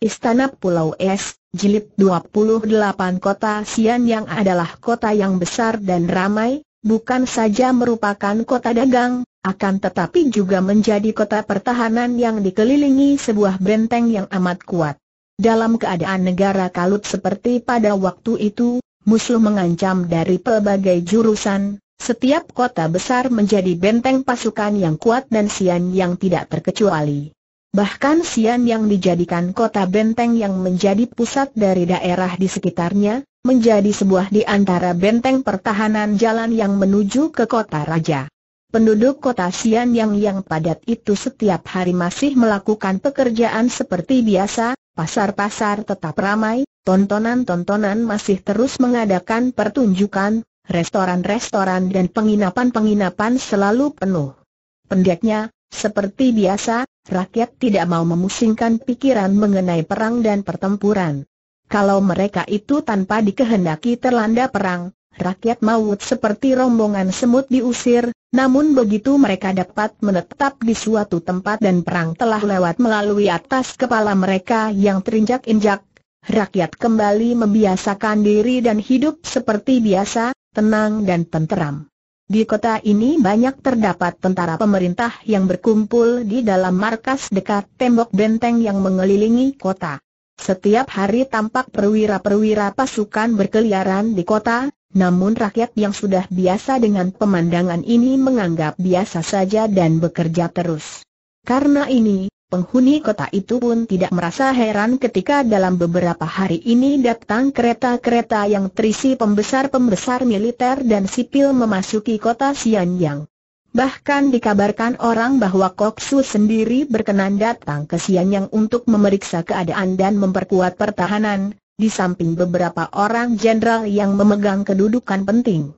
Istana Pulau Es, Jilid 28 Kota Sian yang adalah kota yang besar dan ramai, bukan saja merupakan kota dagang, akan tetapi juga menjadi kota pertahanan yang dikelilingi sebuah benteng yang amat kuat. Dalam keadaan negara kalut seperti pada waktu itu, musuh mengancam dari pelbagai jurusan, setiap kota besar menjadi benteng pasukan yang kuat dan Sian yang tidak terkecuali. Bahkan Sian yang dijadikan kota benteng yang menjadi pusat dari daerah di sekitarnya, menjadi sebuah di antara benteng pertahanan jalan yang menuju ke kota raja. Penduduk kota Sian yang yang padat itu setiap hari masih melakukan pekerjaan seperti biasa, pasar-pasar tetap ramai, tontonan-tontonan masih terus mengadakan pertunjukan, restoran-restoran dan penginapan-penginapan selalu penuh. Pendeknya, seperti biasa, rakyat tidak mau memusingkan pikiran mengenai perang dan pertempuran. Kalau mereka itu tanpa dikehendaki terlanda perang, rakyat maut seperti rombongan semut diusir, namun begitu mereka dapat menetap di suatu tempat dan perang telah lewat melalui atas kepala mereka yang terinjak-injak, rakyat kembali membiasakan diri dan hidup seperti biasa, tenang dan tenteram. Di kota ini banyak terdapat tentara pemerintah yang berkumpul di dalam markas dekat tembok benteng yang mengelilingi kota. Setiap hari tampak perwira-perwira pasukan berkeliaran di kota, namun rakyat yang sudah biasa dengan pemandangan ini menganggap biasa saja dan bekerja terus. Karena ini, Penghuni kota itu pun tidak merasa heran ketika dalam beberapa hari ini datang kereta-kereta yang terisi pembesar-pembesar militer dan sipil memasuki kota Xianyang. Bahkan dikabarkan orang bahwa Koksu sendiri berkenan datang ke Xianyang untuk memeriksa keadaan dan memperkuat pertahanan, di samping beberapa orang jenderal yang memegang kedudukan penting.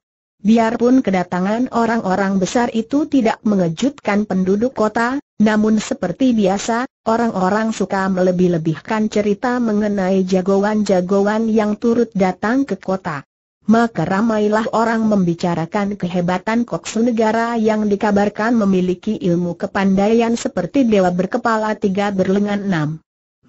Biarpun kedatangan orang-orang besar itu tidak mengejutkan penduduk kota, namun seperti biasa, orang-orang suka melebih-lebihkan cerita mengenai jagoan-jagoan yang turut datang ke kota. Maka ramailah orang membicarakan kehebatan koksu negara yang dikabarkan memiliki ilmu kepandaian seperti dewa berkepala tiga berlengan enam.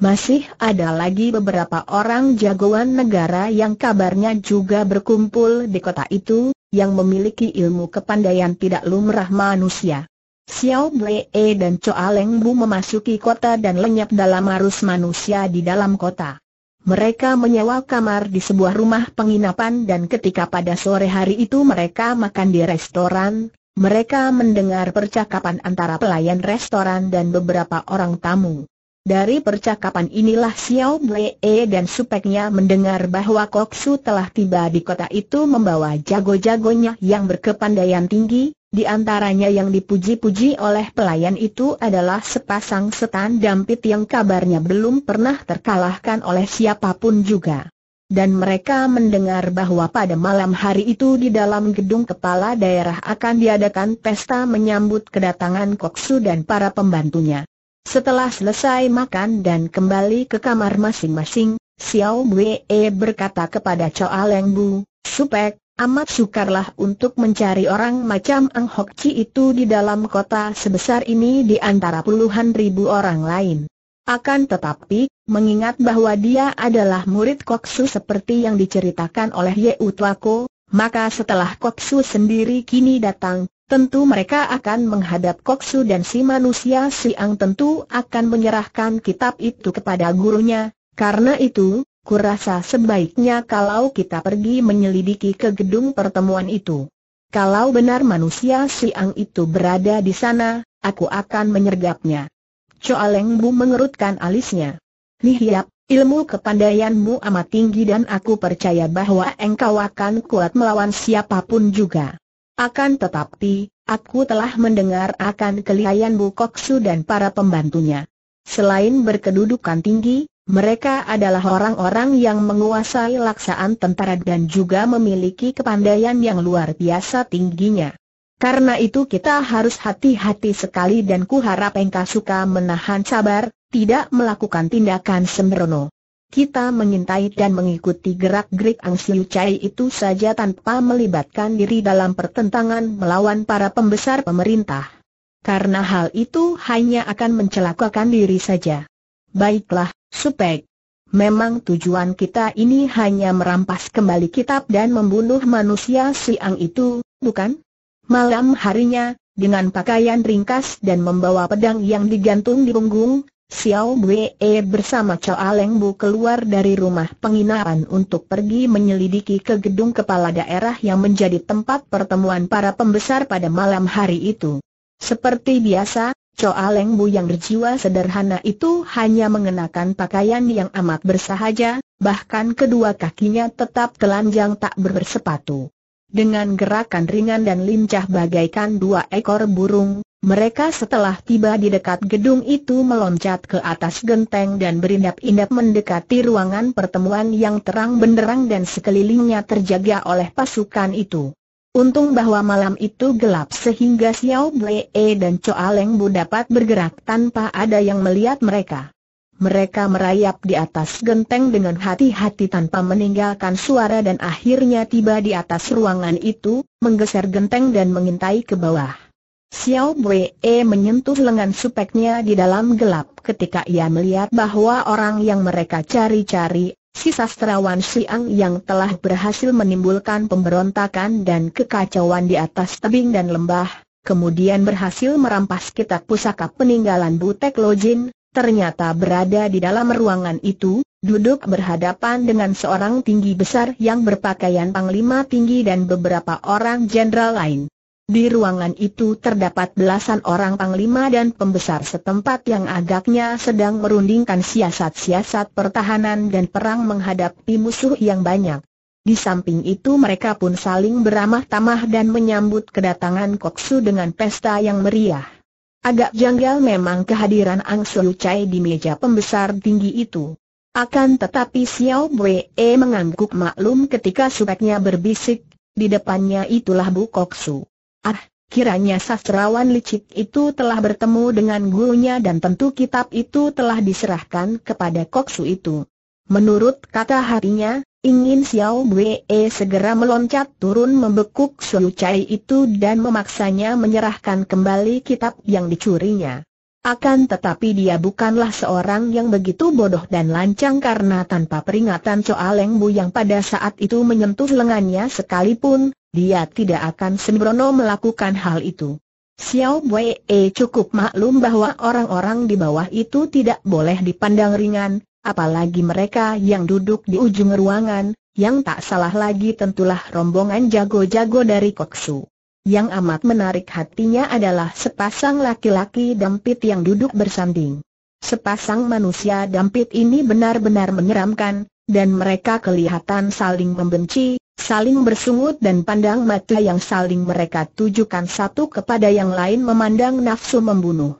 Masih ada lagi beberapa orang jagoan negara yang kabarnya juga berkumpul di kota itu, yang memiliki ilmu kepandaian tidak lumrah manusia. Xiao Blee dan Choa Leng Bu memasuki kota dan lenyap dalam arus manusia di dalam kota. Mereka menyewa kamar di sebuah rumah penginapan dan ketika pada sore hari itu mereka makan di restoran, mereka mendengar percakapan antara pelayan restoran dan beberapa orang tamu. Dari percakapan inilah Xiao Blee dan supeknya mendengar bahwa Koksu telah tiba di kota itu membawa jago-jagonya yang berkepandaian tinggi, di antaranya yang dipuji-puji oleh pelayan itu adalah sepasang setan dampit yang kabarnya belum pernah terkalahkan oleh siapapun juga. Dan mereka mendengar bahwa pada malam hari itu di dalam gedung kepala daerah akan diadakan pesta menyambut kedatangan Koksu dan para pembantunya. Setelah selesai makan dan kembali ke kamar masing-masing, Xiao Wei berkata kepada Choa Leng Bu, Supek, Amat sukarlah untuk mencari orang macam Ang Hok Chi itu di dalam kota sebesar ini di antara puluhan ribu orang lain. Akan tetapi, mengingat bahwa dia adalah murid Koksu seperti yang diceritakan oleh Ye Utwako, maka setelah Koksu sendiri kini datang, tentu mereka akan menghadap Koksu dan si manusia siang tentu akan menyerahkan kitab itu kepada gurunya, karena itu, kurasa sebaiknya kalau kita pergi menyelidiki ke gedung pertemuan itu. Kalau benar manusia siang itu berada di sana, aku akan menyergapnya. Choa Leng mengerutkan alisnya. Nih yap, ilmu kepandaianmu amat tinggi dan aku percaya bahwa engkau akan kuat melawan siapapun juga. Akan tetapi, aku telah mendengar akan kelihayan Bu Koksu dan para pembantunya. Selain berkedudukan tinggi, mereka adalah orang-orang yang menguasai laksaan tentara dan juga memiliki kepandaian yang luar biasa tingginya. Karena itu kita harus hati-hati sekali dan kuharap engkau suka menahan sabar, tidak melakukan tindakan sembrono. Kita mengintai dan mengikuti gerak-gerik Ang Siu Chai itu saja tanpa melibatkan diri dalam pertentangan melawan para pembesar pemerintah. Karena hal itu hanya akan mencelakakan diri saja. Baiklah, Supek. Memang tujuan kita ini hanya merampas kembali kitab dan membunuh manusia siang itu, bukan? Malam harinya, dengan pakaian ringkas dan membawa pedang yang digantung di punggung, Xiao Wei bersama Chao Aleng Bu keluar dari rumah penginapan untuk pergi menyelidiki ke gedung kepala daerah yang menjadi tempat pertemuan para pembesar pada malam hari itu. Seperti biasa, Coa Leng yang berjiwa sederhana itu hanya mengenakan pakaian yang amat bersahaja, bahkan kedua kakinya tetap telanjang tak bersepatu. Dengan gerakan ringan dan lincah bagaikan dua ekor burung, mereka setelah tiba di dekat gedung itu meloncat ke atas genteng dan berindap-indap mendekati ruangan pertemuan yang terang benderang dan sekelilingnya terjaga oleh pasukan itu. Untung bahwa malam itu gelap sehingga Xiao Blee dan Choa Leng Bu dapat bergerak tanpa ada yang melihat mereka. Mereka merayap di atas genteng dengan hati-hati tanpa meninggalkan suara dan akhirnya tiba di atas ruangan itu, menggeser genteng dan mengintai ke bawah. Xiao e menyentuh lengan supeknya di dalam gelap ketika ia melihat bahwa orang yang mereka cari-cari si sastrawan Siang yang telah berhasil menimbulkan pemberontakan dan kekacauan di atas tebing dan lembah, kemudian berhasil merampas kitab pusaka peninggalan Butek Lojin, ternyata berada di dalam ruangan itu, duduk berhadapan dengan seorang tinggi besar yang berpakaian panglima tinggi dan beberapa orang jenderal lain. Di ruangan itu terdapat belasan orang panglima dan pembesar setempat yang agaknya sedang merundingkan siasat-siasat pertahanan dan perang menghadapi musuh yang banyak. Di samping itu mereka pun saling beramah tamah dan menyambut kedatangan Koksu dengan pesta yang meriah. Agak janggal memang kehadiran Ang Suu Chai di meja pembesar tinggi itu. Akan tetapi Xiao Wei mengangguk maklum ketika supeknya berbisik, di depannya itulah Bu Koksu. Ah, kiranya sastrawan licik itu telah bertemu dengan gurunya dan tentu kitab itu telah diserahkan kepada koksu itu. Menurut kata hatinya, ingin Xiao Wei segera meloncat turun membekuk Su Chai itu dan memaksanya menyerahkan kembali kitab yang dicurinya. Akan tetapi dia bukanlah seorang yang begitu bodoh dan lancang karena tanpa peringatan Leng Bu yang pada saat itu menyentuh lengannya sekalipun, dia tidak akan sembrono melakukan hal itu. Xiao Wei eh, cukup maklum bahwa orang-orang di bawah itu tidak boleh dipandang ringan, apalagi mereka yang duduk di ujung ruangan, yang tak salah lagi tentulah rombongan jago-jago dari Koksu. Yang amat menarik hatinya adalah sepasang laki-laki dampit yang duduk bersanding. Sepasang manusia dampit ini benar-benar menyeramkan, dan mereka kelihatan saling membenci, saling bersungut dan pandang mata yang saling mereka tujukan satu kepada yang lain memandang nafsu membunuh.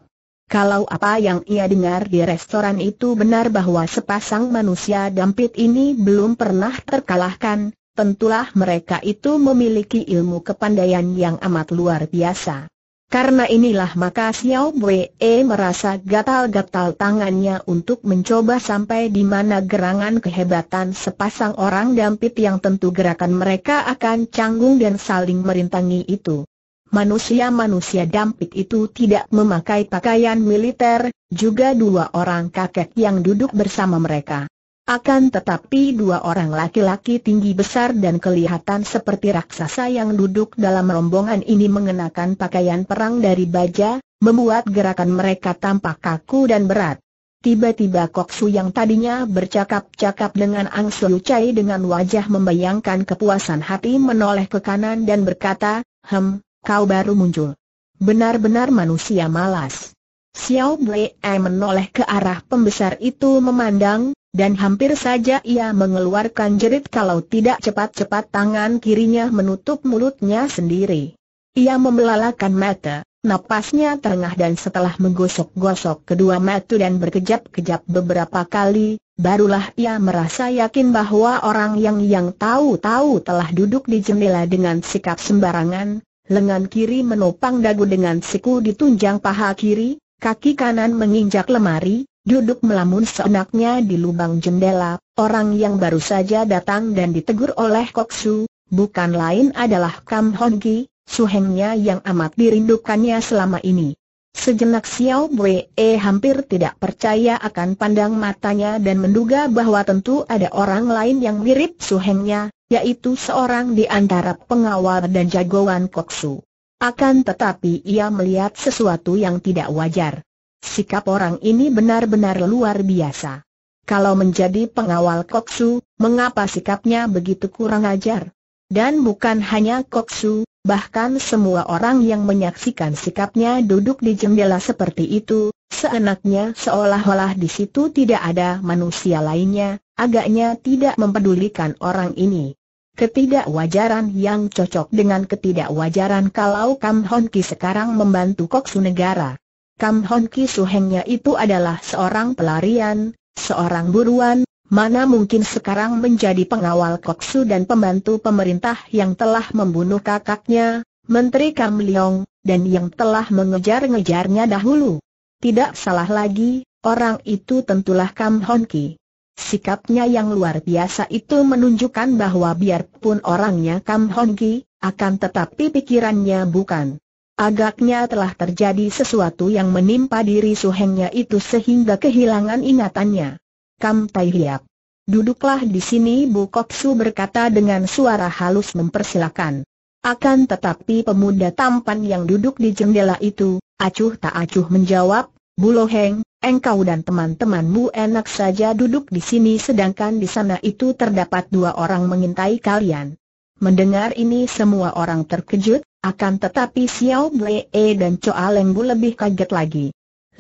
Kalau apa yang ia dengar di restoran itu benar bahwa sepasang manusia dampit ini belum pernah terkalahkan, tentulah mereka itu memiliki ilmu kepandaian yang amat luar biasa. Karena inilah maka Xiao E merasa gatal-gatal tangannya untuk mencoba sampai di mana gerangan kehebatan sepasang orang dampit yang tentu gerakan mereka akan canggung dan saling merintangi itu. Manusia-manusia dampit itu tidak memakai pakaian militer, juga dua orang kakek yang duduk bersama mereka. Akan tetapi dua orang laki-laki tinggi besar dan kelihatan seperti raksasa yang duduk dalam rombongan ini mengenakan pakaian perang dari baja, membuat gerakan mereka tampak kaku dan berat. Tiba-tiba Koksu yang tadinya bercakap-cakap dengan Ang Su Chai dengan wajah membayangkan kepuasan hati menoleh ke kanan dan berkata, Hem, kau baru muncul. Benar-benar manusia malas. Xiao Bwe menoleh ke arah pembesar itu memandang, dan hampir saja ia mengeluarkan jerit kalau tidak cepat-cepat tangan kirinya menutup mulutnya sendiri. Ia membelalakan mata, napasnya tengah dan setelah menggosok-gosok kedua mata dan berkejap-kejap beberapa kali, Barulah ia merasa yakin bahwa orang yang yang tahu-tahu telah duduk di jendela dengan sikap sembarangan, lengan kiri menopang dagu dengan siku ditunjang paha kiri, Kaki kanan menginjak lemari, duduk melamun seenaknya di lubang jendela, orang yang baru saja datang dan ditegur oleh Koksu, bukan lain adalah Kam Hon suhengnya yang amat dirindukannya selama ini. Sejenak Xiao E hampir tidak percaya akan pandang matanya dan menduga bahwa tentu ada orang lain yang mirip suhengnya, yaitu seorang di antara pengawal dan jagoan Koksu. Akan tetapi ia melihat sesuatu yang tidak wajar. Sikap orang ini benar-benar luar biasa. Kalau menjadi pengawal Koksu, mengapa sikapnya begitu kurang ajar? Dan bukan hanya Koksu, bahkan semua orang yang menyaksikan sikapnya duduk di jendela seperti itu, seenaknya seolah-olah di situ tidak ada manusia lainnya, agaknya tidak mempedulikan orang ini. Ketidakwajaran yang cocok dengan ketidakwajaran kalau Kam Hon Ki sekarang membantu Koksu Negara. Kam Hon Ki suhengnya itu adalah seorang pelarian, seorang buruan, mana mungkin sekarang menjadi pengawal Koksu dan pembantu pemerintah yang telah membunuh kakaknya, Menteri Kam Leong, dan yang telah mengejar-ngejarnya dahulu. Tidak salah lagi, orang itu tentulah Kam Hon Ki. Sikapnya yang luar biasa itu menunjukkan bahwa biarpun orangnya Kam Hon akan tetapi pikirannya bukan. Agaknya telah terjadi sesuatu yang menimpa diri suhengnya itu sehingga kehilangan ingatannya. Kam Tai Hiap. Duduklah di sini Bu Kok Su berkata dengan suara halus mempersilahkan. Akan tetapi pemuda tampan yang duduk di jendela itu, acuh tak acuh menjawab, Buloheng, engkau dan teman-temanmu enak saja duduk di sini sedangkan di sana itu terdapat dua orang mengintai kalian. Mendengar ini semua orang terkejut, akan tetapi Xiao Blee e dan Choa Leng lebih kaget lagi.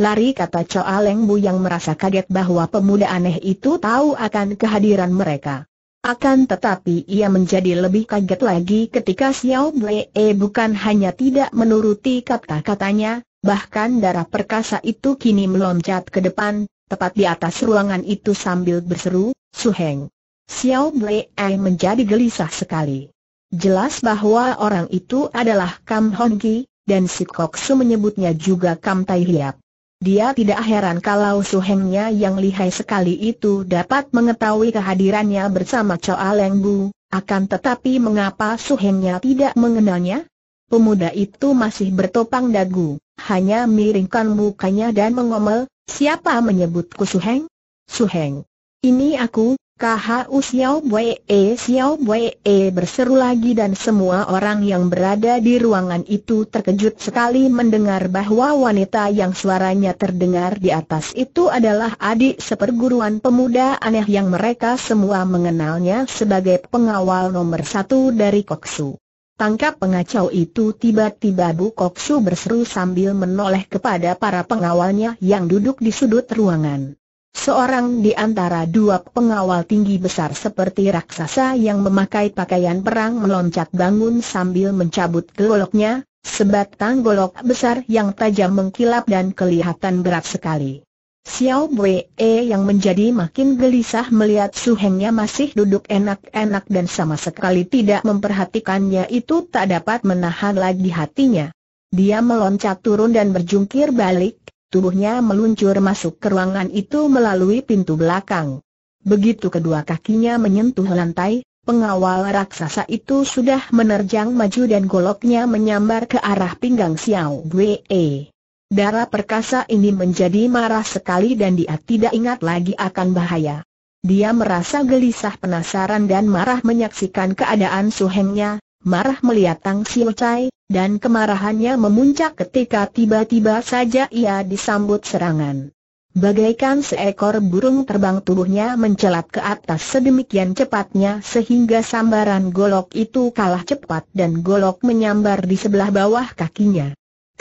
Lari kata Choa Leng yang merasa kaget bahwa pemuda aneh itu tahu akan kehadiran mereka. Akan tetapi ia menjadi lebih kaget lagi ketika Xiao Blee e bukan hanya tidak menuruti kata-katanya, bahkan darah perkasa itu kini meloncat ke depan, tepat di atas ruangan itu sambil berseru, Suheng. Xiao Blei menjadi gelisah sekali. Jelas bahwa orang itu adalah Kam Hongki, dan si Su menyebutnya juga Kam Tai Hiap. Dia tidak heran kalau suhengnya yang lihai sekali itu dapat mengetahui kehadirannya bersama Choa Leng Bu, akan tetapi mengapa suhengnya tidak mengenalnya? Pemuda itu masih bertopang dagu, hanya miringkan mukanya dan mengomel, siapa menyebutku Suheng? Suheng. Ini aku, KHU Xiao Bue Xiao e. Bue e berseru lagi dan semua orang yang berada di ruangan itu terkejut sekali mendengar bahwa wanita yang suaranya terdengar di atas itu adalah adik seperguruan pemuda aneh yang mereka semua mengenalnya sebagai pengawal nomor satu dari Koksu. Tangkap pengacau itu tiba-tiba Bu Koksu berseru sambil menoleh kepada para pengawalnya yang duduk di sudut ruangan. Seorang di antara dua pengawal tinggi besar seperti raksasa yang memakai pakaian perang meloncat bangun sambil mencabut goloknya, sebatang golok besar yang tajam mengkilap dan kelihatan berat sekali. Xiao Wei eh, yang menjadi makin gelisah melihat suhengnya masih duduk enak-enak dan sama sekali tidak memperhatikannya itu tak dapat menahan lagi hatinya. Dia meloncat turun dan berjungkir balik, tubuhnya meluncur masuk ke ruangan itu melalui pintu belakang. Begitu kedua kakinya menyentuh lantai, pengawal raksasa itu sudah menerjang maju dan goloknya menyambar ke arah pinggang Xiao Wei. Darah perkasa ini menjadi marah sekali dan dia tidak ingat lagi akan bahaya. Dia merasa gelisah penasaran dan marah menyaksikan keadaan suhengnya, marah melihat Tang Siu Chai, dan kemarahannya memuncak ketika tiba-tiba saja ia disambut serangan. Bagaikan seekor burung terbang tubuhnya mencelat ke atas sedemikian cepatnya sehingga sambaran golok itu kalah cepat dan golok menyambar di sebelah bawah kakinya.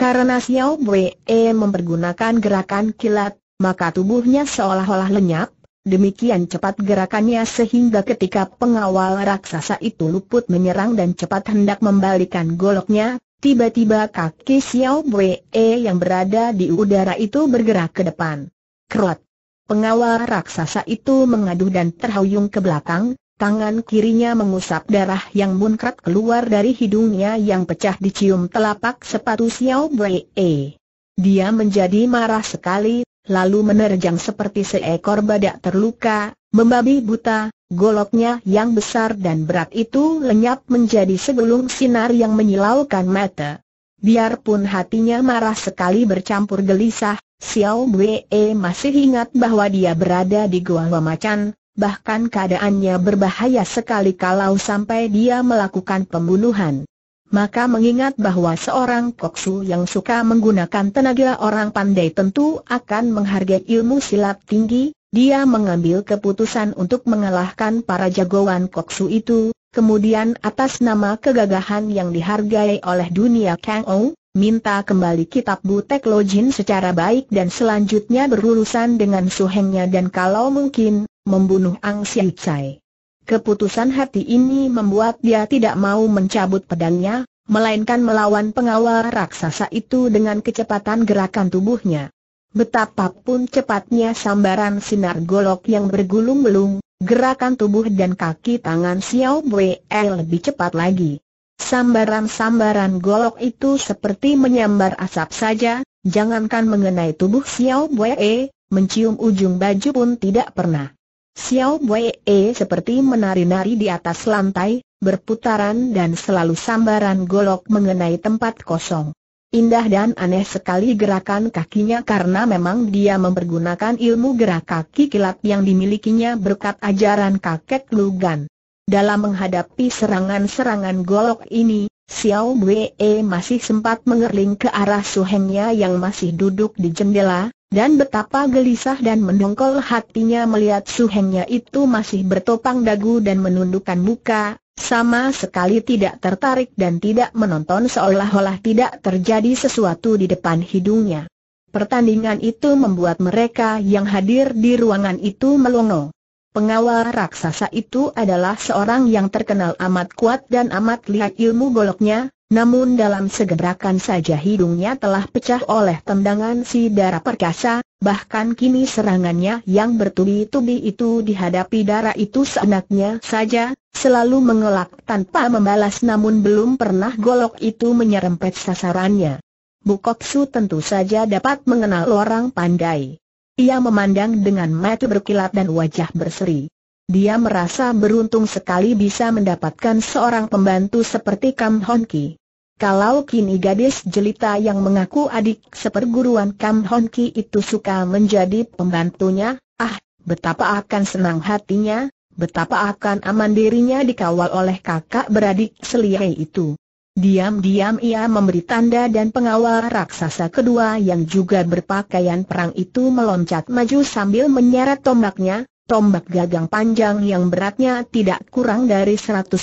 Karena Xiao Wei E mempergunakan gerakan kilat, maka tubuhnya seolah-olah lenyap, demikian cepat gerakannya sehingga ketika pengawal raksasa itu luput menyerang dan cepat hendak membalikan goloknya, tiba-tiba kaki Xiao Wei yang berada di udara itu bergerak ke depan. Kerot! Pengawal raksasa itu mengaduh dan terhuyung ke belakang, Tangan kirinya mengusap darah yang munkrat keluar dari hidungnya yang pecah dicium telapak sepatu Xiao Wei. Dia menjadi marah sekali, lalu menerjang seperti seekor badak terluka, membabi buta, goloknya yang besar dan berat itu lenyap menjadi segulung sinar yang menyilaukan mata. Biarpun hatinya marah sekali bercampur gelisah, Xiao Wei masih ingat bahwa dia berada di Gua Wamacan bahkan keadaannya berbahaya sekali kalau sampai dia melakukan pembunuhan. Maka mengingat bahwa seorang koksu yang suka menggunakan tenaga orang pandai tentu akan menghargai ilmu silat tinggi, dia mengambil keputusan untuk mengalahkan para jagoan koksu itu, kemudian atas nama kegagahan yang dihargai oleh dunia Kang Ou, minta kembali kitab Butek Lojin secara baik dan selanjutnya berurusan dengan suhengnya dan kalau mungkin, membunuh Ang Siu Chai. Keputusan hati ini membuat dia tidak mau mencabut pedangnya, melainkan melawan pengawal raksasa itu dengan kecepatan gerakan tubuhnya. Betapapun cepatnya sambaran sinar golok yang bergulung-gulung, gerakan tubuh dan kaki tangan Xiao Wei lebih cepat lagi. Sambaran-sambaran golok itu seperti menyambar asap saja, jangankan mengenai tubuh Xiao Wei, mencium ujung baju pun tidak pernah. Xiao Wei seperti menari-nari di atas lantai, berputaran dan selalu sambaran golok mengenai tempat kosong. Indah dan aneh sekali gerakan kakinya karena memang dia mempergunakan ilmu gerak kaki kilat yang dimilikinya berkat ajaran kakek Lugan. Dalam menghadapi serangan-serangan golok ini, Xiao Wei masih sempat mengerling ke arah suhengnya yang masih duduk di jendela, dan betapa gelisah dan mendongkol hatinya melihat suhengnya itu masih bertopang dagu dan menundukkan muka, sama sekali tidak tertarik dan tidak menonton seolah-olah tidak terjadi sesuatu di depan hidungnya. Pertandingan itu membuat mereka yang hadir di ruangan itu melongo. Pengawal raksasa itu adalah seorang yang terkenal amat kuat dan amat lihat ilmu goloknya, namun dalam segerakan saja hidungnya telah pecah oleh tendangan si darah perkasa, bahkan kini serangannya yang bertubi-tubi itu dihadapi darah itu seenaknya saja, selalu mengelak tanpa membalas namun belum pernah golok itu menyerempet sasarannya. Bukoksu tentu saja dapat mengenal orang pandai. Ia memandang dengan mata berkilat dan wajah berseri. Dia merasa beruntung sekali bisa mendapatkan seorang pembantu seperti Kam Honki. Kalau kini gadis jelita yang mengaku adik seperguruan Kam Hon Ki itu suka menjadi pembantunya, ah, betapa akan senang hatinya, betapa akan aman dirinya dikawal oleh kakak beradik seliai itu. Diam-diam ia memberi tanda dan pengawal raksasa kedua yang juga berpakaian perang itu meloncat maju sambil menyeret tombaknya, tombak gagang panjang yang beratnya tidak kurang dari 150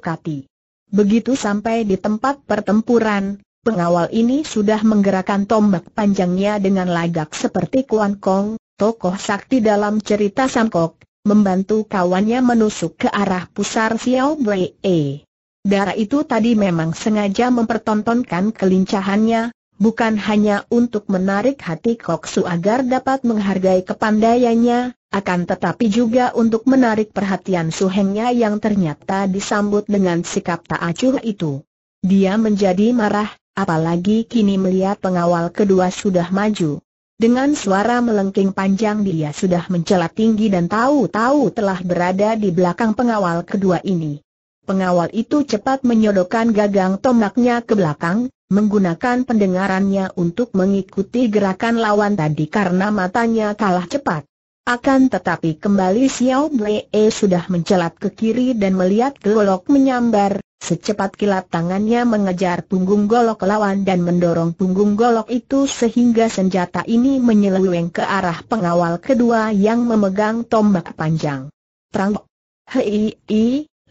kati. Begitu sampai di tempat pertempuran, pengawal ini sudah menggerakkan tombak panjangnya dengan lagak seperti Kuan Kong, tokoh sakti dalam cerita Samkok, membantu kawannya menusuk ke arah pusar Xiao Wei. Darah itu tadi memang sengaja mempertontonkan kelincahannya, Bukan hanya untuk menarik hati Koksu agar dapat menghargai kepandaiannya, akan tetapi juga untuk menarik perhatian suhengnya yang ternyata disambut dengan sikap tak acuh itu. Dia menjadi marah, apalagi kini melihat pengawal kedua sudah maju. Dengan suara melengking panjang dia sudah mencela tinggi dan tahu-tahu telah berada di belakang pengawal kedua ini. Pengawal itu cepat menyodokkan gagang tombaknya ke belakang, menggunakan pendengarannya untuk mengikuti gerakan lawan tadi karena matanya kalah cepat. Akan tetapi kembali Xiao Blee sudah mencelat ke kiri dan melihat golok menyambar, secepat kilat tangannya mengejar punggung golok lawan dan mendorong punggung golok itu sehingga senjata ini menyeleweng ke arah pengawal kedua yang memegang tombak panjang. Terang. Hei,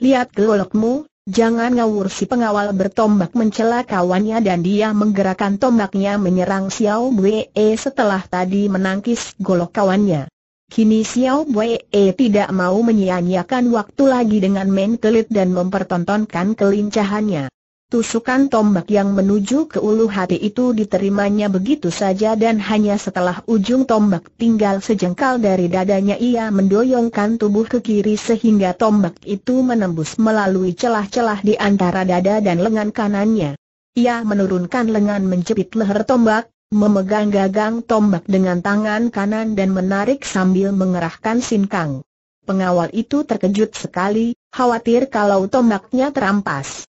lihat golokmu, Jangan ngawur si pengawal bertombak mencela kawannya dan dia menggerakkan tombaknya menyerang Xiao E setelah tadi menangkis golok kawannya. Kini Xiao E tidak mau menyia-nyiakan waktu lagi dengan main kelit dan mempertontonkan kelincahannya. Tusukan tombak yang menuju ke ulu hati itu diterimanya begitu saja dan hanya setelah ujung tombak tinggal sejengkal dari dadanya ia mendoyongkan tubuh ke kiri sehingga tombak itu menembus melalui celah-celah di antara dada dan lengan kanannya. Ia menurunkan lengan menjepit leher tombak, memegang gagang tombak dengan tangan kanan dan menarik sambil mengerahkan sinkang. Pengawal itu terkejut sekali, khawatir kalau tombaknya terampas.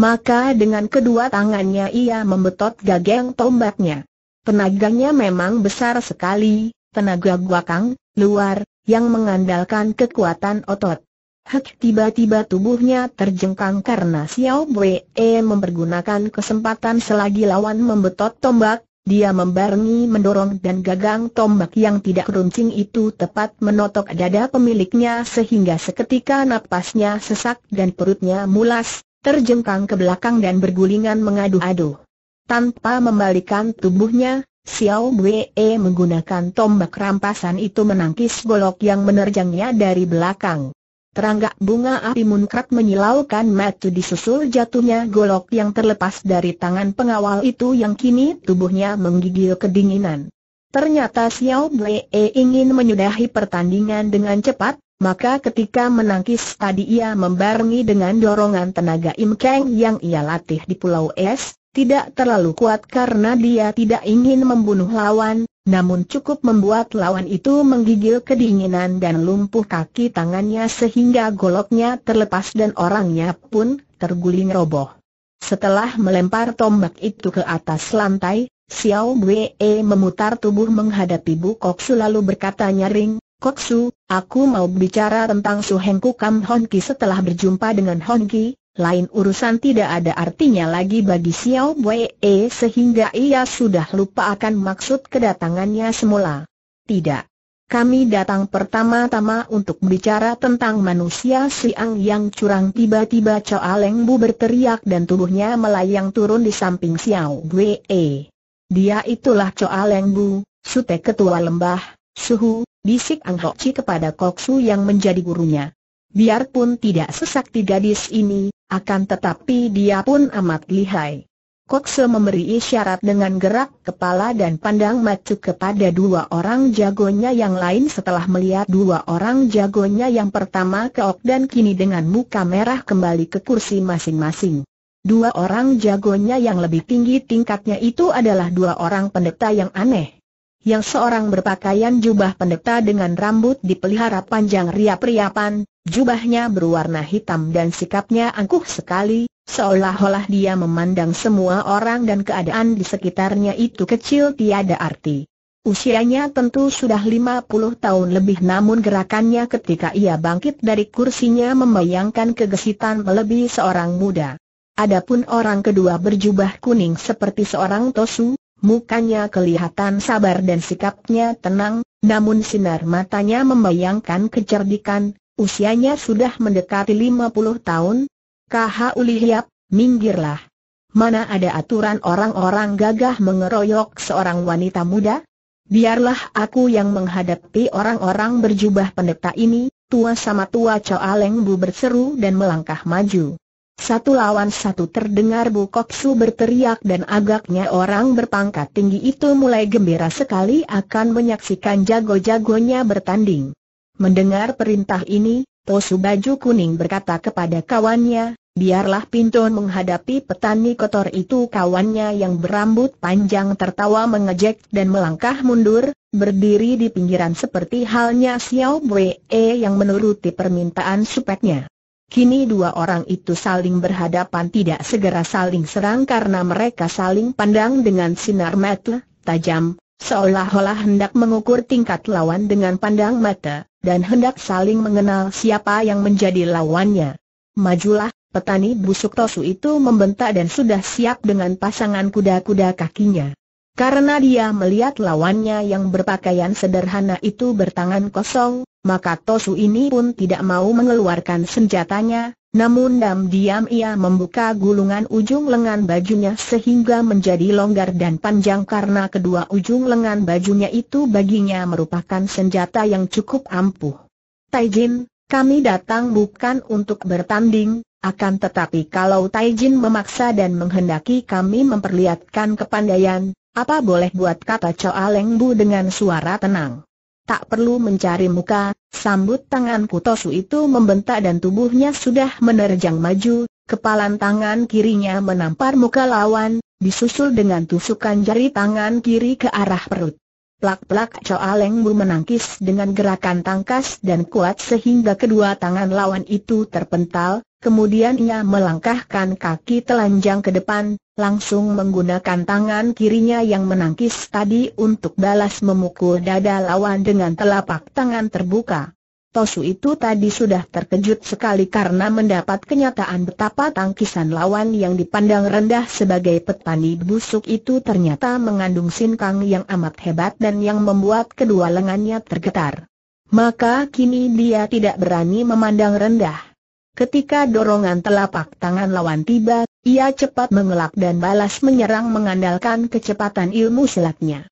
Maka dengan kedua tangannya ia membetot gageng tombaknya. Tenaganya memang besar sekali, tenaga guakang, luar, yang mengandalkan kekuatan otot. Hek tiba-tiba tubuhnya terjengkang karena Xiao Wei mempergunakan kesempatan selagi lawan membetot tombak, dia membarengi mendorong dan gagang tombak yang tidak runcing itu tepat menotok dada pemiliknya sehingga seketika napasnya sesak dan perutnya mulas, terjengkang ke belakang dan bergulingan mengadu-adu. Tanpa membalikan tubuhnya, Xiao Wei menggunakan tombak rampasan itu menangkis golok yang menerjangnya dari belakang. Terangga bunga api munkrat menyilaukan mata disusul jatuhnya golok yang terlepas dari tangan pengawal itu yang kini tubuhnya menggigil kedinginan. Ternyata Xiao Wei ingin menyudahi pertandingan dengan cepat, maka ketika menangkis tadi ia membarengi dengan dorongan tenaga Im Kang yang ia latih di Pulau Es, tidak terlalu kuat karena dia tidak ingin membunuh lawan, namun cukup membuat lawan itu menggigil kedinginan dan lumpuh kaki tangannya sehingga goloknya terlepas dan orangnya pun terguling roboh. Setelah melempar tombak itu ke atas lantai, Xiao Wei memutar tubuh menghadapi Bu Koksu lalu berkata nyaring, Koksu, Aku mau bicara tentang Su Heng Kukam Hon Ki setelah berjumpa dengan Hon Ki, lain urusan tidak ada artinya lagi bagi Xiao Wei sehingga ia sudah lupa akan maksud kedatangannya semula. Tidak. Kami datang pertama-tama untuk bicara tentang manusia siang yang curang tiba-tiba Choa Leng Bu berteriak dan tubuhnya melayang turun di samping Xiao Wei. Dia itulah Choa Leng Bu, Sute Ketua Lembah, Suhu, bisik Ang Hok Chi kepada Kok Su yang menjadi gurunya. Biarpun tidak sesakti gadis ini, akan tetapi dia pun amat lihai. Su memberi isyarat dengan gerak kepala dan pandang macu kepada dua orang jagonya yang lain setelah melihat dua orang jagonya yang pertama keok dan kini dengan muka merah kembali ke kursi masing-masing. Dua orang jagonya yang lebih tinggi tingkatnya itu adalah dua orang pendeta yang aneh yang seorang berpakaian jubah pendeta dengan rambut dipelihara panjang riap-riapan, jubahnya berwarna hitam dan sikapnya angkuh sekali, seolah-olah dia memandang semua orang dan keadaan di sekitarnya itu kecil tiada arti. Usianya tentu sudah 50 tahun lebih namun gerakannya ketika ia bangkit dari kursinya membayangkan kegesitan melebihi seorang muda. Adapun orang kedua berjubah kuning seperti seorang tosu, Mukanya kelihatan sabar dan sikapnya tenang, namun sinar matanya membayangkan kecerdikan, usianya sudah mendekati 50 tahun. KH Ulihiap, minggirlah. Mana ada aturan orang-orang gagah mengeroyok seorang wanita muda? Biarlah aku yang menghadapi orang-orang berjubah pendeta ini, tua sama tua Choa Lengbu Bu berseru dan melangkah maju. Satu lawan satu terdengar Bu Koksu berteriak dan agaknya orang berpangkat tinggi itu mulai gembira sekali akan menyaksikan jago-jagonya bertanding. Mendengar perintah ini, Tosu Baju Kuning berkata kepada kawannya, biarlah Pinton menghadapi petani kotor itu kawannya yang berambut panjang tertawa mengejek dan melangkah mundur, berdiri di pinggiran seperti halnya Xiao Wei yang menuruti permintaan supetnya. Kini dua orang itu saling berhadapan tidak segera saling serang karena mereka saling pandang dengan sinar mata, tajam, seolah-olah hendak mengukur tingkat lawan dengan pandang mata, dan hendak saling mengenal siapa yang menjadi lawannya. Majulah, petani busuk Tosu itu membentak dan sudah siap dengan pasangan kuda-kuda kakinya. Karena dia melihat lawannya yang berpakaian sederhana itu bertangan kosong, maka Tosu ini pun tidak mau mengeluarkan senjatanya, namun diam-diam ia membuka gulungan ujung lengan bajunya sehingga menjadi longgar dan panjang karena kedua ujung lengan bajunya itu baginya merupakan senjata yang cukup ampuh. Taijin, kami datang bukan untuk bertanding, akan tetapi kalau Taijin memaksa dan menghendaki kami memperlihatkan kepandaian, apa boleh buat kata Choa Leng Bu dengan suara tenang. Tak perlu mencari muka, sambut tangan Kutosu itu membentak dan tubuhnya sudah menerjang maju, kepalan tangan kirinya menampar muka lawan, disusul dengan tusukan jari tangan kiri ke arah perut. Plak-plak Choa Leng Bu menangkis dengan gerakan tangkas dan kuat sehingga kedua tangan lawan itu terpental, Kemudian ia melangkahkan kaki telanjang ke depan, langsung menggunakan tangan kirinya yang menangkis tadi untuk balas memukul dada lawan dengan telapak tangan terbuka. Tosu itu tadi sudah terkejut sekali karena mendapat kenyataan betapa tangkisan lawan yang dipandang rendah sebagai petani busuk itu ternyata mengandung sinkang yang amat hebat dan yang membuat kedua lengannya tergetar. Maka kini dia tidak berani memandang rendah. Ketika dorongan telapak tangan lawan tiba, ia cepat mengelak dan balas menyerang mengandalkan kecepatan ilmu silatnya.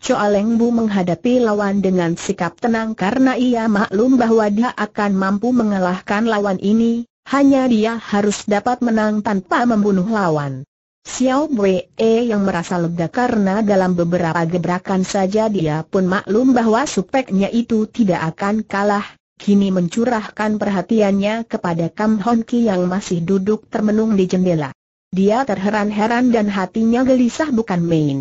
Choa Leng Bu menghadapi lawan dengan sikap tenang karena ia maklum bahwa dia akan mampu mengalahkan lawan ini, hanya dia harus dapat menang tanpa membunuh lawan. Xiao Wei yang merasa lega karena dalam beberapa gebrakan saja dia pun maklum bahwa supeknya itu tidak akan kalah, kini mencurahkan perhatiannya kepada Kam Hon Ki yang masih duduk termenung di jendela. Dia terheran-heran dan hatinya gelisah bukan main.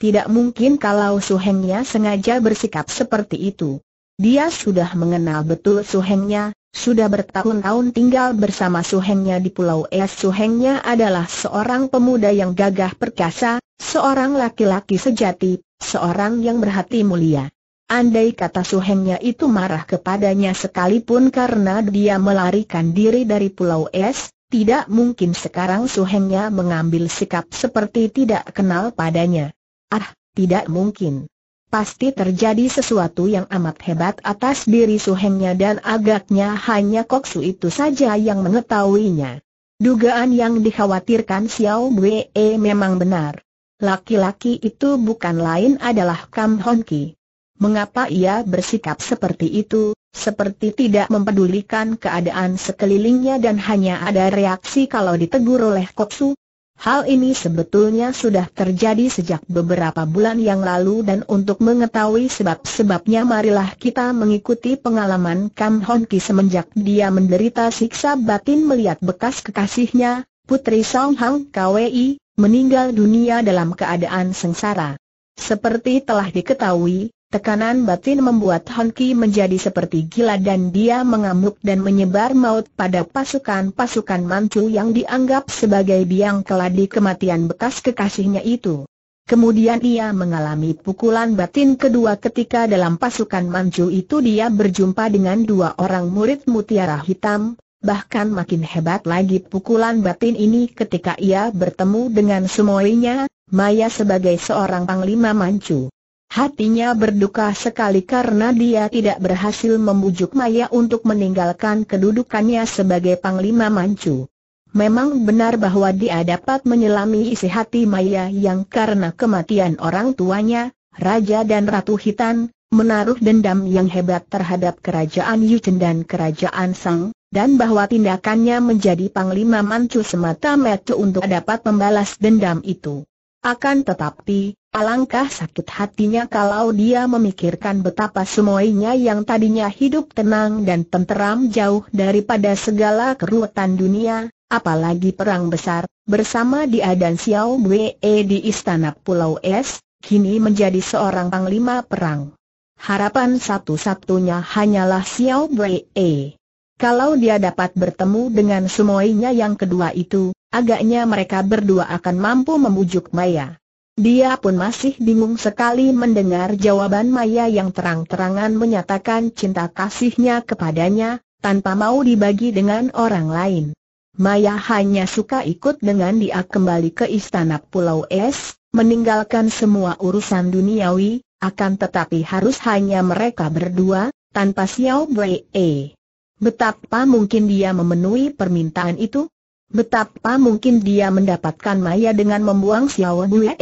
Tidak mungkin kalau suhengnya sengaja bersikap seperti itu. Dia sudah mengenal betul suhengnya, sudah bertahun-tahun tinggal bersama suhengnya di Pulau Es. Suhengnya adalah seorang pemuda yang gagah perkasa, seorang laki-laki sejati, seorang yang berhati mulia. Andai kata suhengnya itu marah kepadanya sekalipun karena dia melarikan diri dari Pulau Es, tidak mungkin sekarang suhengnya mengambil sikap seperti tidak kenal padanya. Ah, tidak mungkin. Pasti terjadi sesuatu yang amat hebat atas diri suhengnya dan agaknya hanya Koksu itu saja yang mengetahuinya. Dugaan yang dikhawatirkan Xiao Wei memang benar. Laki-laki itu bukan lain adalah Kam Honki. Mengapa ia bersikap seperti itu, seperti tidak mempedulikan keadaan sekelilingnya dan hanya ada reaksi kalau ditegur oleh Koksu? Hal ini sebetulnya sudah terjadi sejak beberapa bulan yang lalu dan untuk mengetahui sebab-sebabnya marilah kita mengikuti pengalaman Kam Hon Ki semenjak dia menderita siksa batin melihat bekas kekasihnya, Putri Song Hang KWI, meninggal dunia dalam keadaan sengsara. Seperti telah diketahui, Tekanan batin membuat Honki menjadi seperti gila dan dia mengamuk dan menyebar maut pada pasukan-pasukan Manchu yang dianggap sebagai biang keladi kematian bekas kekasihnya itu. Kemudian ia mengalami pukulan batin kedua ketika dalam pasukan Manchu itu dia berjumpa dengan dua orang murid mutiara hitam, bahkan makin hebat lagi pukulan batin ini ketika ia bertemu dengan semuanya, Maya sebagai seorang panglima Manchu. Hatinya berduka sekali karena dia tidak berhasil membujuk Maya untuk meninggalkan kedudukannya sebagai Panglima Mancu. Memang benar bahwa dia dapat menyelami isi hati Maya yang karena kematian orang tuanya, Raja dan Ratu Hitan, menaruh dendam yang hebat terhadap kerajaan Yuchen dan kerajaan Sang, dan bahwa tindakannya menjadi Panglima Mancu semata-mata untuk dapat membalas dendam itu. Akan tetapi, Alangkah sakit hatinya kalau dia memikirkan betapa semuanya yang tadinya hidup tenang dan tenteram jauh daripada segala keruwetan dunia, apalagi perang besar, bersama dia dan Xiao Wei di istana Pulau Es, kini menjadi seorang panglima perang. Harapan satu-satunya hanyalah Xiao Wei. Kalau dia dapat bertemu dengan semuanya yang kedua itu, agaknya mereka berdua akan mampu membujuk Maya. Dia pun masih bingung sekali mendengar jawaban Maya yang terang-terangan menyatakan cinta kasihnya kepadanya, tanpa mau dibagi dengan orang lain. Maya hanya suka ikut dengan dia kembali ke istana Pulau Es, meninggalkan semua urusan duniawi, akan tetapi harus hanya mereka berdua, tanpa Xiao Wei. Betapa mungkin dia memenuhi permintaan itu, Betapa mungkin dia mendapatkan maya dengan membuang Xiao Bue.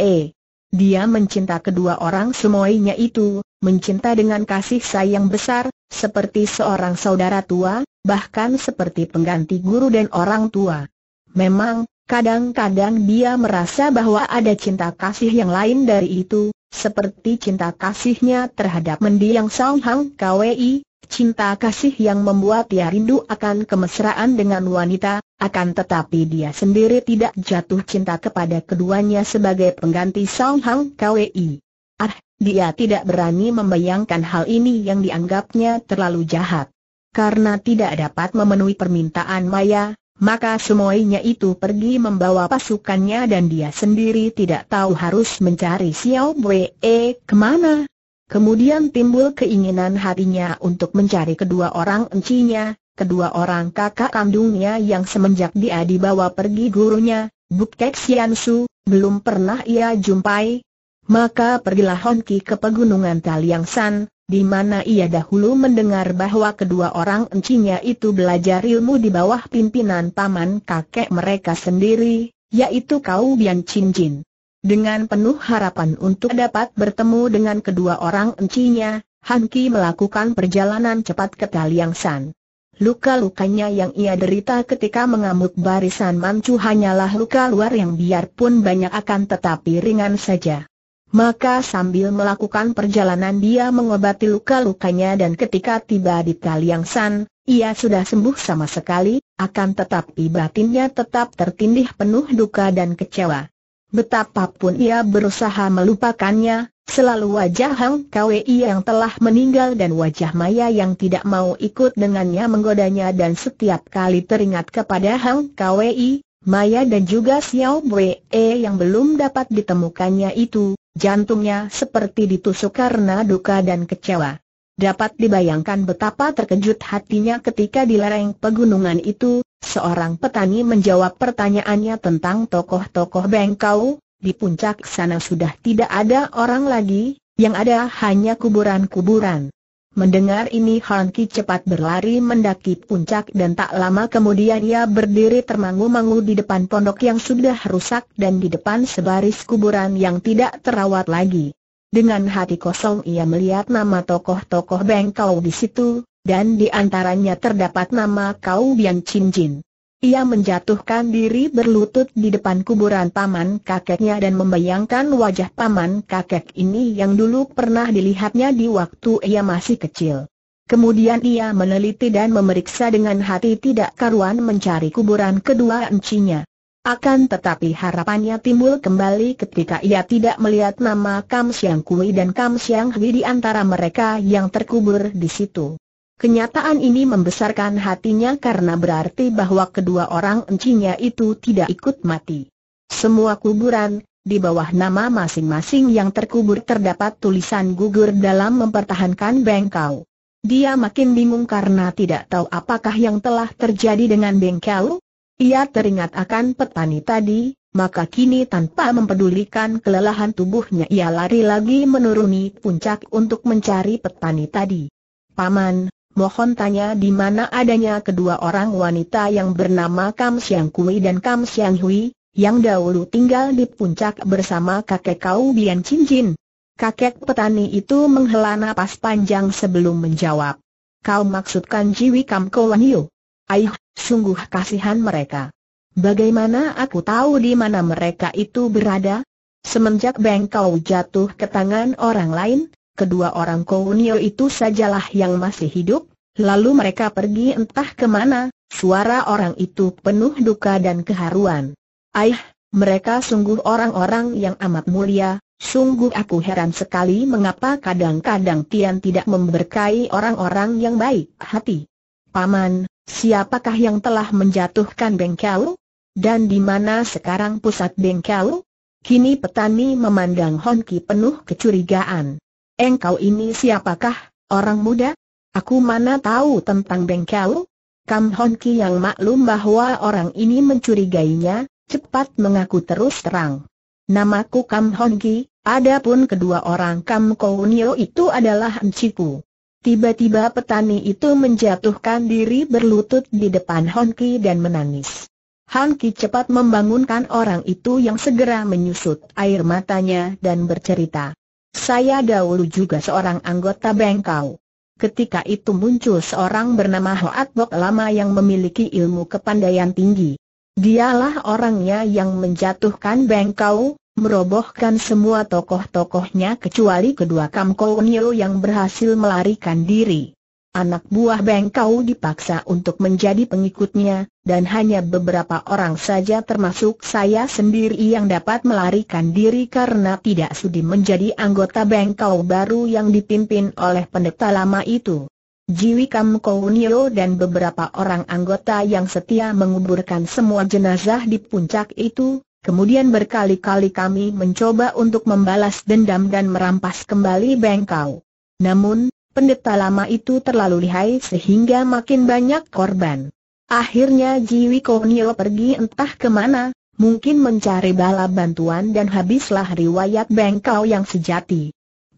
Dia mencinta kedua orang semuanya itu, mencinta dengan kasih sayang besar, seperti seorang saudara tua, bahkan seperti pengganti guru dan orang tua. Memang, kadang-kadang dia merasa bahwa ada cinta kasih yang lain dari itu, seperti cinta kasihnya terhadap mendiang Song Hang Kwei, cinta kasih yang membuat dia rindu akan kemesraan dengan wanita, akan tetapi dia sendiri tidak jatuh cinta kepada keduanya sebagai pengganti Song Hang Kwi. Ah, dia tidak berani membayangkan hal ini yang dianggapnya terlalu jahat. Karena tidak dapat memenuhi permintaan Maya, maka semuanya itu pergi membawa pasukannya dan dia sendiri tidak tahu harus mencari Xiao Wei kemana. Kemudian timbul keinginan hatinya untuk mencari kedua orang encinya, kedua orang kakak kandungnya yang semenjak dia dibawa pergi gurunya, Buk Sian Su, belum pernah ia jumpai. Maka pergilah Honki ke pegunungan San, di mana ia dahulu mendengar bahwa kedua orang encinya itu belajar ilmu di bawah pimpinan paman kakek mereka sendiri, yaitu Kau Bian Chin Jin. Dengan penuh harapan untuk dapat bertemu dengan kedua orang encinya, Han Ki melakukan perjalanan cepat ke Taliang San. Luka-lukanya yang ia derita ketika mengamuk barisan mancu hanyalah luka luar yang biarpun banyak akan tetapi ringan saja. Maka sambil melakukan perjalanan dia mengobati luka-lukanya dan ketika tiba di Taliang San, ia sudah sembuh sama sekali, akan tetapi batinnya tetap tertindih penuh duka dan kecewa. Betapapun ia berusaha melupakannya, selalu wajah Hang Kwei yang telah meninggal dan wajah Maya yang tidak mau ikut dengannya menggodanya dan setiap kali teringat kepada Hang Kwei, Maya dan juga Xiao Wei yang belum dapat ditemukannya itu, jantungnya seperti ditusuk karena duka dan kecewa. Dapat dibayangkan betapa terkejut hatinya ketika di lereng pegunungan itu, Seorang petani menjawab pertanyaannya tentang tokoh-tokoh bengkau, di puncak sana sudah tidak ada orang lagi, yang ada hanya kuburan-kuburan. Mendengar ini Han Ki cepat berlari mendaki puncak dan tak lama kemudian ia berdiri termangu-mangu di depan pondok yang sudah rusak dan di depan sebaris kuburan yang tidak terawat lagi. Dengan hati kosong ia melihat nama tokoh-tokoh bengkau di situ, dan di antaranya terdapat nama Kau Bian Chin Jin. Ia menjatuhkan diri berlutut di depan kuburan paman kakeknya dan membayangkan wajah paman kakek ini yang dulu pernah dilihatnya di waktu ia masih kecil. Kemudian ia meneliti dan memeriksa dengan hati tidak karuan mencari kuburan kedua encinya. Akan tetapi harapannya timbul kembali ketika ia tidak melihat nama Kam Siang Kui dan Kam Siang Hui di antara mereka yang terkubur di situ. Kenyataan ini membesarkan hatinya karena berarti bahwa kedua orang encinya itu tidak ikut mati. Semua kuburan, di bawah nama masing-masing yang terkubur terdapat tulisan gugur dalam mempertahankan bengkau. Dia makin bingung karena tidak tahu apakah yang telah terjadi dengan bengkau. Ia teringat akan petani tadi, maka kini tanpa mempedulikan kelelahan tubuhnya ia lari lagi menuruni puncak untuk mencari petani tadi. Paman, Mohon tanya di mana adanya kedua orang wanita yang bernama Kam Siang Kui dan Kam Siang Hui, yang dahulu tinggal di puncak bersama kakek kau Bian Chin Jin. Kakek petani itu menghela napas panjang sebelum menjawab. Kau maksudkan Jiwi Kam Koan Yu? Aih, sungguh kasihan mereka. Bagaimana aku tahu di mana mereka itu berada? Semenjak bengkau jatuh ke tangan orang lain, kedua orang Kounio itu sajalah yang masih hidup, lalu mereka pergi entah kemana, suara orang itu penuh duka dan keharuan. Aih, mereka sungguh orang-orang yang amat mulia, sungguh aku heran sekali mengapa kadang-kadang Tian tidak memberkai orang-orang yang baik hati. Paman, siapakah yang telah menjatuhkan Bengkau? Dan di mana sekarang pusat Bengkau? Kini petani memandang Honki penuh kecurigaan. Engkau ini siapakah, orang muda? Aku mana tahu tentang bengkel? Kam Hon Ki yang maklum bahwa orang ini mencurigainya, cepat mengaku terus terang. Namaku Kam Hon Ki, adapun kedua orang Kam Kounio itu adalah Enciku. Tiba-tiba petani itu menjatuhkan diri berlutut di depan Hon Ki dan menangis. Hon Ki cepat membangunkan orang itu yang segera menyusut air matanya dan bercerita. Saya dahulu juga seorang anggota bengkau. Ketika itu muncul seorang bernama Hoat Bok Lama yang memiliki ilmu kepandaian tinggi. Dialah orangnya yang menjatuhkan bengkau, merobohkan semua tokoh-tokohnya kecuali kedua Kamkol Nilo yang berhasil melarikan diri. Anak buah Bengkau dipaksa untuk menjadi pengikutnya, dan hanya beberapa orang saja termasuk saya sendiri yang dapat melarikan diri karena tidak sudi menjadi anggota Bengkau baru yang dipimpin oleh pendeta lama itu. Jiwi Kam Kounio dan beberapa orang anggota yang setia menguburkan semua jenazah di puncak itu, kemudian berkali-kali kami mencoba untuk membalas dendam dan merampas kembali bengkau. Namun, pendeta lama itu terlalu lihai sehingga makin banyak korban. Akhirnya Jiwi Konyo pergi entah kemana, mungkin mencari bala bantuan dan habislah riwayat Bengkau yang sejati.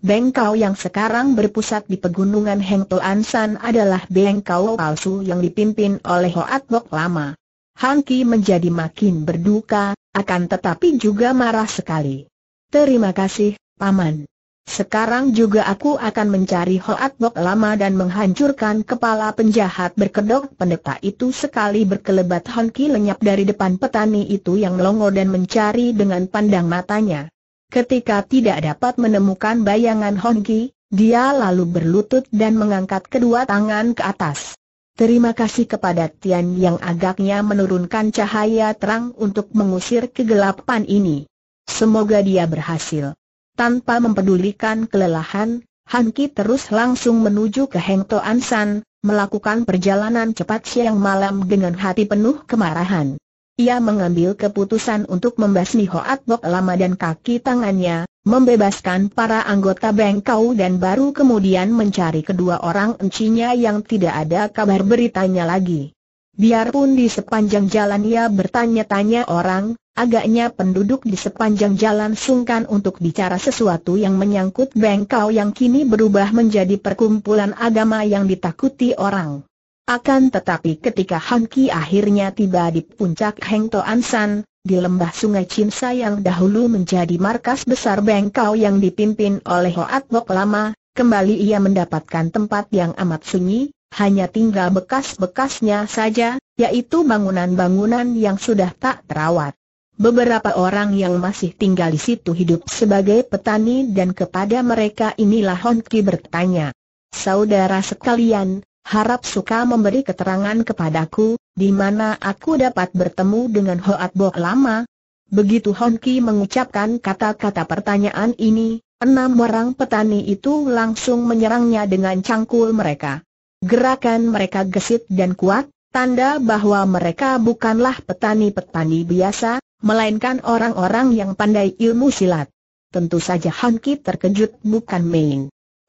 Bengkau yang sekarang berpusat di pegunungan Hengto Ansan adalah Bengkau palsu yang dipimpin oleh Hoat Bok Lama. Hangki menjadi makin berduka, akan tetapi juga marah sekali. Terima kasih, Paman. Sekarang juga aku akan mencari Hoat Bok lama dan menghancurkan kepala penjahat berkedok pendeta itu sekali berkelebat Honki lenyap dari depan petani itu yang melongo dan mencari dengan pandang matanya. Ketika tidak dapat menemukan bayangan Honki, dia lalu berlutut dan mengangkat kedua tangan ke atas. Terima kasih kepada Tian yang agaknya menurunkan cahaya terang untuk mengusir kegelapan ini. Semoga dia berhasil. Tanpa mempedulikan kelelahan, Han Ki terus langsung menuju ke Heng An San, melakukan perjalanan cepat siang malam dengan hati penuh kemarahan. Ia mengambil keputusan untuk membasmi Hoat Bok lama dan kaki tangannya, membebaskan para anggota Bengkau dan baru kemudian mencari kedua orang encinya yang tidak ada kabar beritanya lagi. Biarpun di sepanjang jalan ia bertanya-tanya orang, Agaknya penduduk di sepanjang jalan sungkan untuk bicara sesuatu yang menyangkut bengkau yang kini berubah menjadi perkumpulan agama yang ditakuti orang. Akan tetapi ketika Han Ki akhirnya tiba di puncak Heng Ansan, San, di lembah sungai Chinsa yang dahulu menjadi markas besar bengkau yang dipimpin oleh Hoat Bok Lama, kembali ia mendapatkan tempat yang amat sunyi, hanya tinggal bekas-bekasnya saja, yaitu bangunan-bangunan yang sudah tak terawat. Beberapa orang yang masih tinggal di situ hidup sebagai petani dan kepada mereka inilah Honki bertanya. Saudara sekalian, harap suka memberi keterangan kepadaku, di mana aku dapat bertemu dengan Hoat Bo lama. Begitu Honki mengucapkan kata-kata pertanyaan ini, enam orang petani itu langsung menyerangnya dengan cangkul mereka. Gerakan mereka gesit dan kuat, tanda bahwa mereka bukanlah petani-petani biasa, melainkan orang-orang yang pandai ilmu silat. Tentu saja Han Ki terkejut bukan main.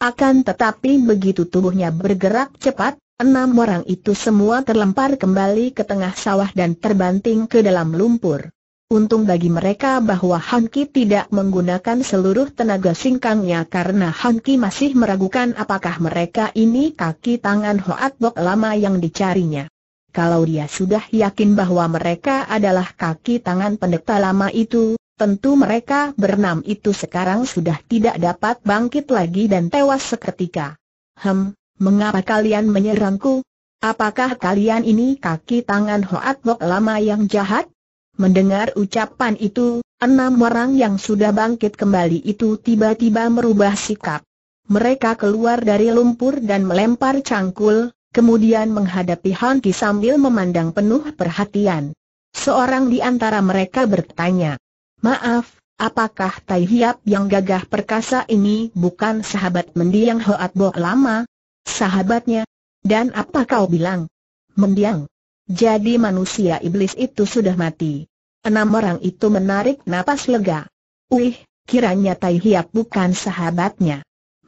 Akan tetapi begitu tubuhnya bergerak cepat, enam orang itu semua terlempar kembali ke tengah sawah dan terbanting ke dalam lumpur. Untung bagi mereka bahwa Han Ki tidak menggunakan seluruh tenaga singkangnya karena Han Ki masih meragukan apakah mereka ini kaki tangan Hoat Bok lama yang dicarinya. Kalau dia sudah yakin bahwa mereka adalah kaki tangan pendeta lama itu, tentu mereka berenam itu sekarang sudah tidak dapat bangkit lagi dan tewas seketika. Hem, mengapa kalian menyerangku? Apakah kalian ini kaki tangan Hoat Bok lama yang jahat? Mendengar ucapan itu, enam orang yang sudah bangkit kembali itu tiba-tiba merubah sikap. Mereka keluar dari lumpur dan melempar cangkul, kemudian menghadapi Han Ki sambil memandang penuh perhatian. Seorang di antara mereka bertanya, Maaf, apakah Tai Hiap yang gagah perkasa ini bukan sahabat mendiang Hoat Bo lama? Sahabatnya? Dan apa kau bilang? Mendiang. Jadi manusia iblis itu sudah mati. Enam orang itu menarik napas lega. Wih, kiranya Tai Hiap bukan sahabatnya.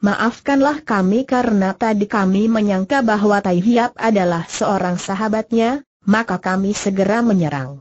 Maafkanlah kami karena tadi kami menyangka bahwa Tai Hiap adalah seorang sahabatnya, maka kami segera menyerang.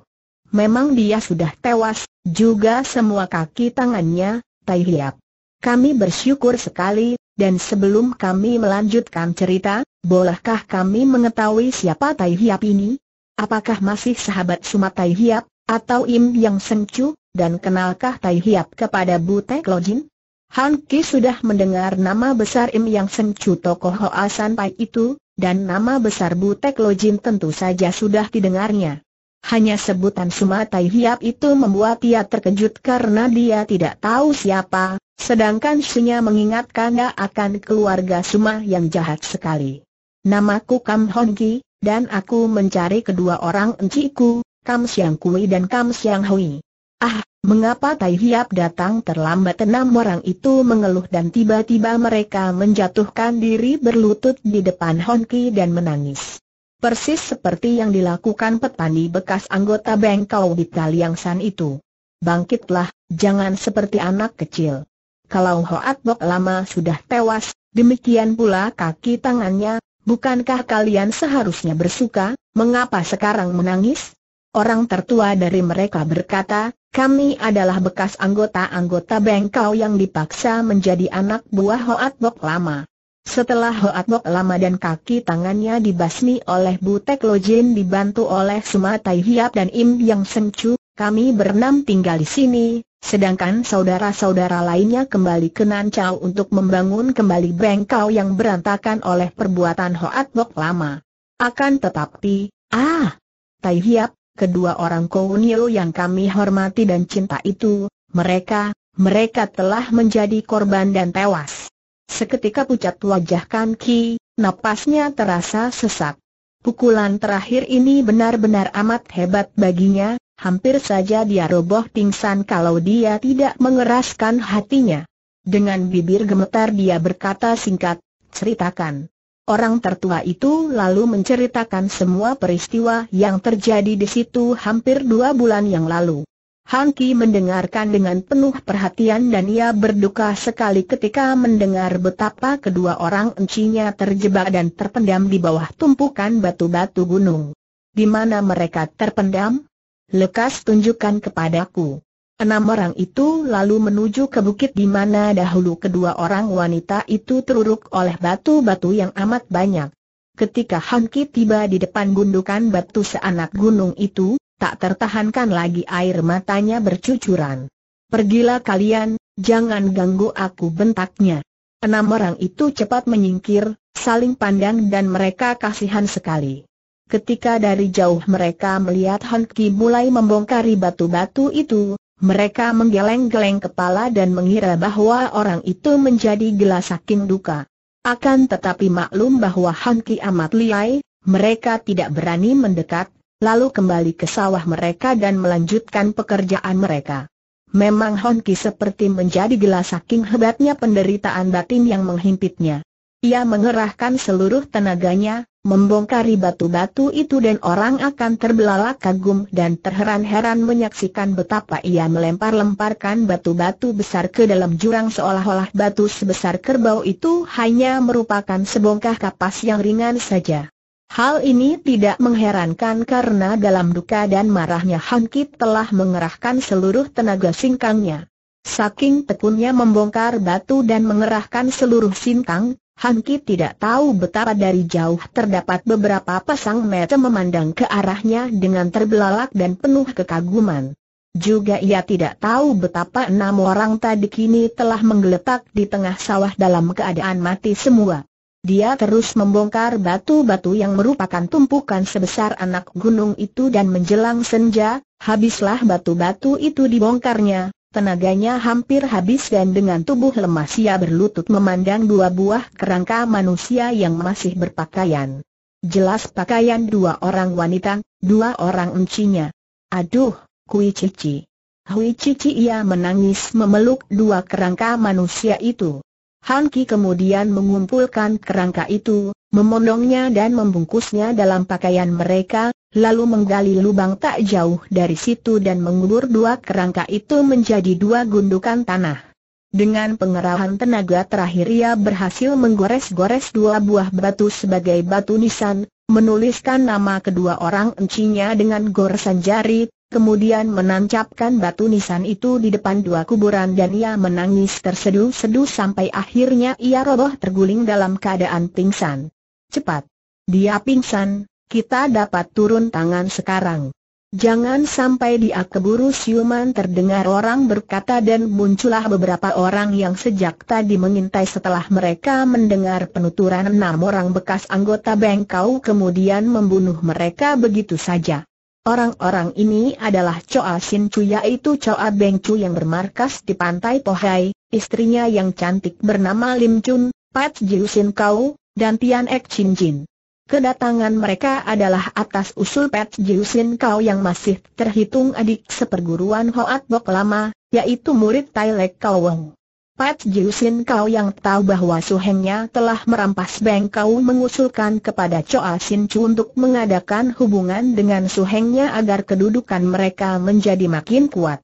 Memang dia sudah tewas, juga semua kaki tangannya, Tai Hiap. Kami bersyukur sekali, dan sebelum kami melanjutkan cerita, bolehkah kami mengetahui siapa Tai Hiap ini? Apakah masih sahabat Sumat Tai Hiap, atau Im Yang Sengcu, dan kenalkah Tai Hiap kepada Butek Lojin? Han Ki sudah mendengar nama besar Im Yang Chu Toko Hoa San Pai itu, dan nama besar Butek Jin tentu saja sudah didengarnya. Hanya sebutan Suma Tai Hiap itu membuat ia terkejut karena dia tidak tahu siapa, sedangkan Sunya dia akan keluarga Suma yang jahat sekali. Namaku Kam Hon Ki, dan aku mencari kedua orang enciku, Kam Siang Kui dan Kam Siang Hui. Ah, Mengapa Tai Hiap datang terlambat enam orang itu mengeluh dan tiba-tiba mereka menjatuhkan diri berlutut di depan Honki dan menangis. Persis seperti yang dilakukan petani bekas anggota Bengkau di Taliang San itu. Bangkitlah, jangan seperti anak kecil. Kalau Hoat Bok lama sudah tewas, demikian pula kaki tangannya, bukankah kalian seharusnya bersuka, mengapa sekarang menangis? Orang tertua dari mereka berkata, kami adalah bekas anggota-anggota Bengkau yang dipaksa menjadi anak buah Hoat Bok Lama. Setelah Hoat Bok Lama dan kaki tangannya dibasmi oleh Butek Lojin dibantu oleh Sumatai Hiap dan Im Yang Sencu, kami berenam tinggal di sini, sedangkan saudara-saudara lainnya kembali ke Nancau untuk membangun kembali Bengkau yang berantakan oleh perbuatan Hoat Bok Lama. Akan tetapi, ah, Tai Hiap, kedua orang Kounio yang kami hormati dan cinta itu, mereka, mereka telah menjadi korban dan tewas. Seketika pucat wajah Kan Ki, napasnya terasa sesak. Pukulan terakhir ini benar-benar amat hebat baginya, hampir saja dia roboh pingsan kalau dia tidak mengeraskan hatinya. Dengan bibir gemetar dia berkata singkat, ceritakan. Orang tertua itu lalu menceritakan semua peristiwa yang terjadi di situ hampir dua bulan yang lalu. Han Ki mendengarkan dengan penuh perhatian dan ia berduka sekali ketika mendengar betapa kedua orang encinya terjebak dan terpendam di bawah tumpukan batu-batu gunung. Di mana mereka terpendam? Lekas tunjukkan kepadaku. Enam orang itu lalu menuju ke bukit di mana dahulu kedua orang wanita itu teruruk oleh batu-batu yang amat banyak. Ketika Hanki tiba di depan gundukan batu seanak gunung itu, tak tertahankan lagi air matanya bercucuran. Pergilah kalian, jangan ganggu aku bentaknya. Enam orang itu cepat menyingkir, saling pandang dan mereka kasihan sekali. Ketika dari jauh mereka melihat Hanki mulai membongkari batu-batu itu, mereka menggeleng-geleng kepala dan mengira bahwa orang itu menjadi gelas saking duka. Akan tetapi maklum bahwa Hanki amat liai, mereka tidak berani mendekat, lalu kembali ke sawah mereka dan melanjutkan pekerjaan mereka. Memang Honki seperti menjadi gelas saking hebatnya penderitaan batin yang menghimpitnya. Ia mengerahkan seluruh tenaganya, Membongkari batu-batu itu dan orang akan terbelalak kagum dan terheran-heran menyaksikan betapa ia melempar-lemparkan batu-batu besar ke dalam jurang seolah-olah batu sebesar kerbau itu hanya merupakan sebongkah kapas yang ringan saja. Hal ini tidak mengherankan karena dalam duka dan marahnya Han Kip telah mengerahkan seluruh tenaga singkangnya. Saking tekunnya membongkar batu dan mengerahkan seluruh singkang, Hanki tidak tahu betapa dari jauh terdapat beberapa pasang mata memandang ke arahnya dengan terbelalak dan penuh kekaguman. Juga ia tidak tahu betapa enam orang tadi kini telah menggeletak di tengah sawah dalam keadaan mati semua. Dia terus membongkar batu-batu yang merupakan tumpukan sebesar anak gunung itu dan menjelang senja, habislah batu-batu itu dibongkarnya, Tenaganya hampir habis dan dengan tubuh lemas ia berlutut memandang dua buah kerangka manusia yang masih berpakaian. Jelas pakaian dua orang wanita, dua orang encinya. Aduh, kui cici. Hui cici ia menangis memeluk dua kerangka manusia itu. Han Ki kemudian mengumpulkan kerangka itu, memondongnya dan membungkusnya dalam pakaian mereka, lalu menggali lubang tak jauh dari situ dan mengubur dua kerangka itu menjadi dua gundukan tanah. Dengan pengerahan tenaga terakhir ia berhasil menggores-gores dua buah batu sebagai batu nisan, menuliskan nama kedua orang encinya dengan goresan jari, kemudian menancapkan batu nisan itu di depan dua kuburan dan ia menangis terseduh-seduh sampai akhirnya ia roboh terguling dalam keadaan pingsan. Cepat! Dia pingsan, kita dapat turun tangan sekarang. Jangan sampai dia keburu siuman terdengar orang berkata dan muncullah beberapa orang yang sejak tadi mengintai setelah mereka mendengar penuturan enam orang bekas anggota bengkau kemudian membunuh mereka begitu saja. Orang-orang ini adalah Choa Sin Chu yaitu Choa Beng Chu yang bermarkas di pantai Pohai, istrinya yang cantik bernama Lim Chun, Pat Jiu Sin Kau, dan Tian Ek Chin Jin. Kedatangan mereka adalah atas usul Pet Jiusin Kau yang masih terhitung adik seperguruan Hoat Bok lama, yaitu murid Tai Lek Kau Wong. Pat Jiusin Kau yang tahu bahwa Su Hengnya telah merampas Beng Kau mengusulkan kepada Choa Sin Chu untuk mengadakan hubungan dengan Su Hengnya agar kedudukan mereka menjadi makin kuat.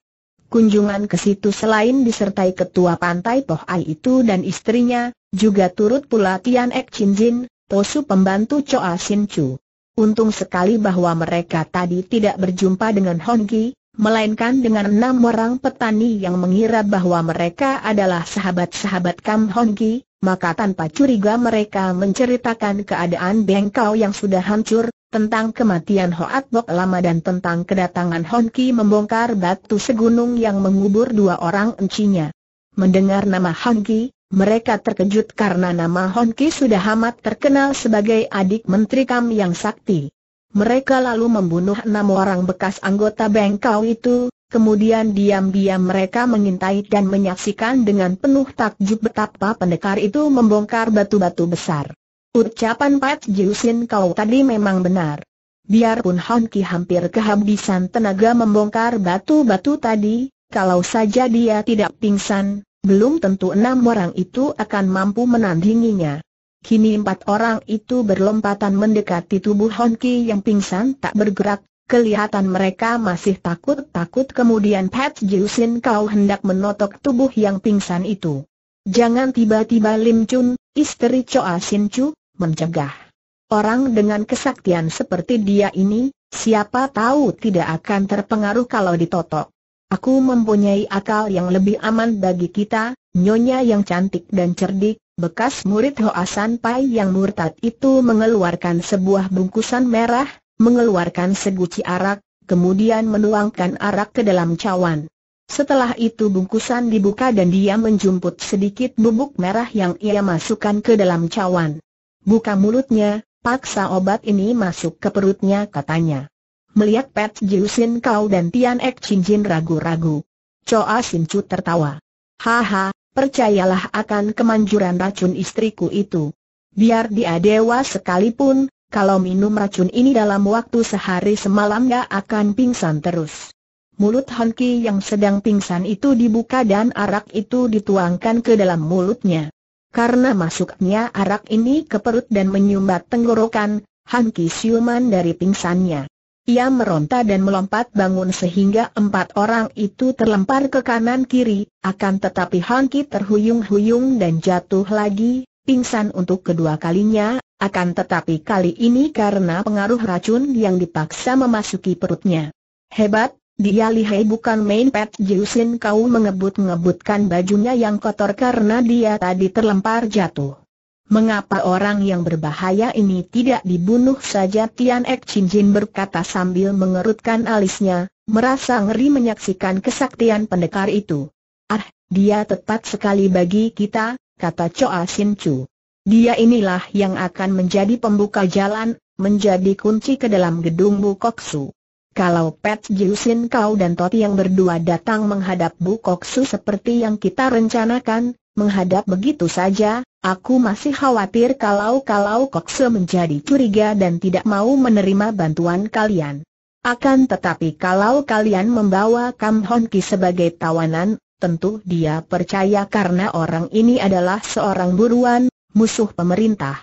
Kunjungan ke situ selain disertai ketua pantai Poh Ai itu dan istrinya, juga turut pula Tian Ek Chin Jin, Posu pembantu Choa Sin Chu. Untung sekali bahwa mereka tadi tidak berjumpa dengan Hongki, melainkan dengan enam orang petani yang mengira bahwa mereka adalah sahabat-sahabat Kam Hongki, maka tanpa curiga mereka menceritakan keadaan bengkau yang sudah hancur, tentang kematian Hoat Bok lama dan tentang kedatangan Honki membongkar batu segunung yang mengubur dua orang encinya. Mendengar nama Honki, mereka terkejut karena nama Honki sudah amat terkenal sebagai adik Menteri Kam yang sakti. Mereka lalu membunuh enam orang bekas anggota bengkau itu, kemudian diam-diam mereka mengintai dan menyaksikan dengan penuh takjub betapa pendekar itu membongkar batu-batu besar. Ucapan Pat Jiusin kau tadi memang benar. Biarpun Hon Ki hampir kehabisan tenaga membongkar batu-batu tadi, kalau saja dia tidak pingsan, belum tentu enam orang itu akan mampu menandinginya. Kini empat orang itu berlompatan mendekati tubuh Honki yang pingsan tak bergerak, kelihatan mereka masih takut-takut kemudian Pat Jiusin kau hendak menotok tubuh yang pingsan itu. Jangan tiba-tiba Lim Chun, istri Choa Sin Chu, mencegah. Orang dengan kesaktian seperti dia ini, siapa tahu tidak akan terpengaruh kalau ditotok. Aku mempunyai akal yang lebih aman bagi kita, nyonya yang cantik dan cerdik, bekas murid Hoa San Pai yang murtad itu mengeluarkan sebuah bungkusan merah, mengeluarkan seguci arak, kemudian menuangkan arak ke dalam cawan. Setelah itu bungkusan dibuka dan dia menjumput sedikit bubuk merah yang ia masukkan ke dalam cawan. Buka mulutnya, paksa obat ini masuk ke perutnya katanya. Melihat Pat Sin kau dan Tian Ek Jin ragu-ragu. Choa Sin Chu tertawa. Haha, percayalah akan kemanjuran racun istriku itu. Biar dia dewa sekalipun, kalau minum racun ini dalam waktu sehari semalam gak akan pingsan terus. Mulut Han Ki yang sedang pingsan itu dibuka dan arak itu dituangkan ke dalam mulutnya. Karena masuknya arak ini ke perut dan menyumbat tenggorokan, Han Ki siuman dari pingsannya. Ia meronta dan melompat bangun sehingga empat orang itu terlempar ke kanan-kiri, akan tetapi Hangki terhuyung-huyung dan jatuh lagi, pingsan untuk kedua kalinya, akan tetapi kali ini karena pengaruh racun yang dipaksa memasuki perutnya. Hebat, dia lihai bukan main pet Jiusin kau mengebut-ngebutkan bajunya yang kotor karena dia tadi terlempar jatuh. Mengapa orang yang berbahaya ini tidak dibunuh saja Tian Ek Chin Jin berkata sambil mengerutkan alisnya, merasa ngeri menyaksikan kesaktian pendekar itu. Ah, dia tepat sekali bagi kita, kata Choa Sin Chu. Dia inilah yang akan menjadi pembuka jalan, menjadi kunci ke dalam gedung Bu Koksu. Kalau Pet Jiusin kau dan Toti yang berdua datang menghadap Bu Koksu seperti yang kita rencanakan, menghadap begitu saja, aku masih khawatir kalau-kalau Kokse menjadi curiga dan tidak mau menerima bantuan kalian. Akan tetapi kalau kalian membawa Kam Hon sebagai tawanan, tentu dia percaya karena orang ini adalah seorang buruan, musuh pemerintah.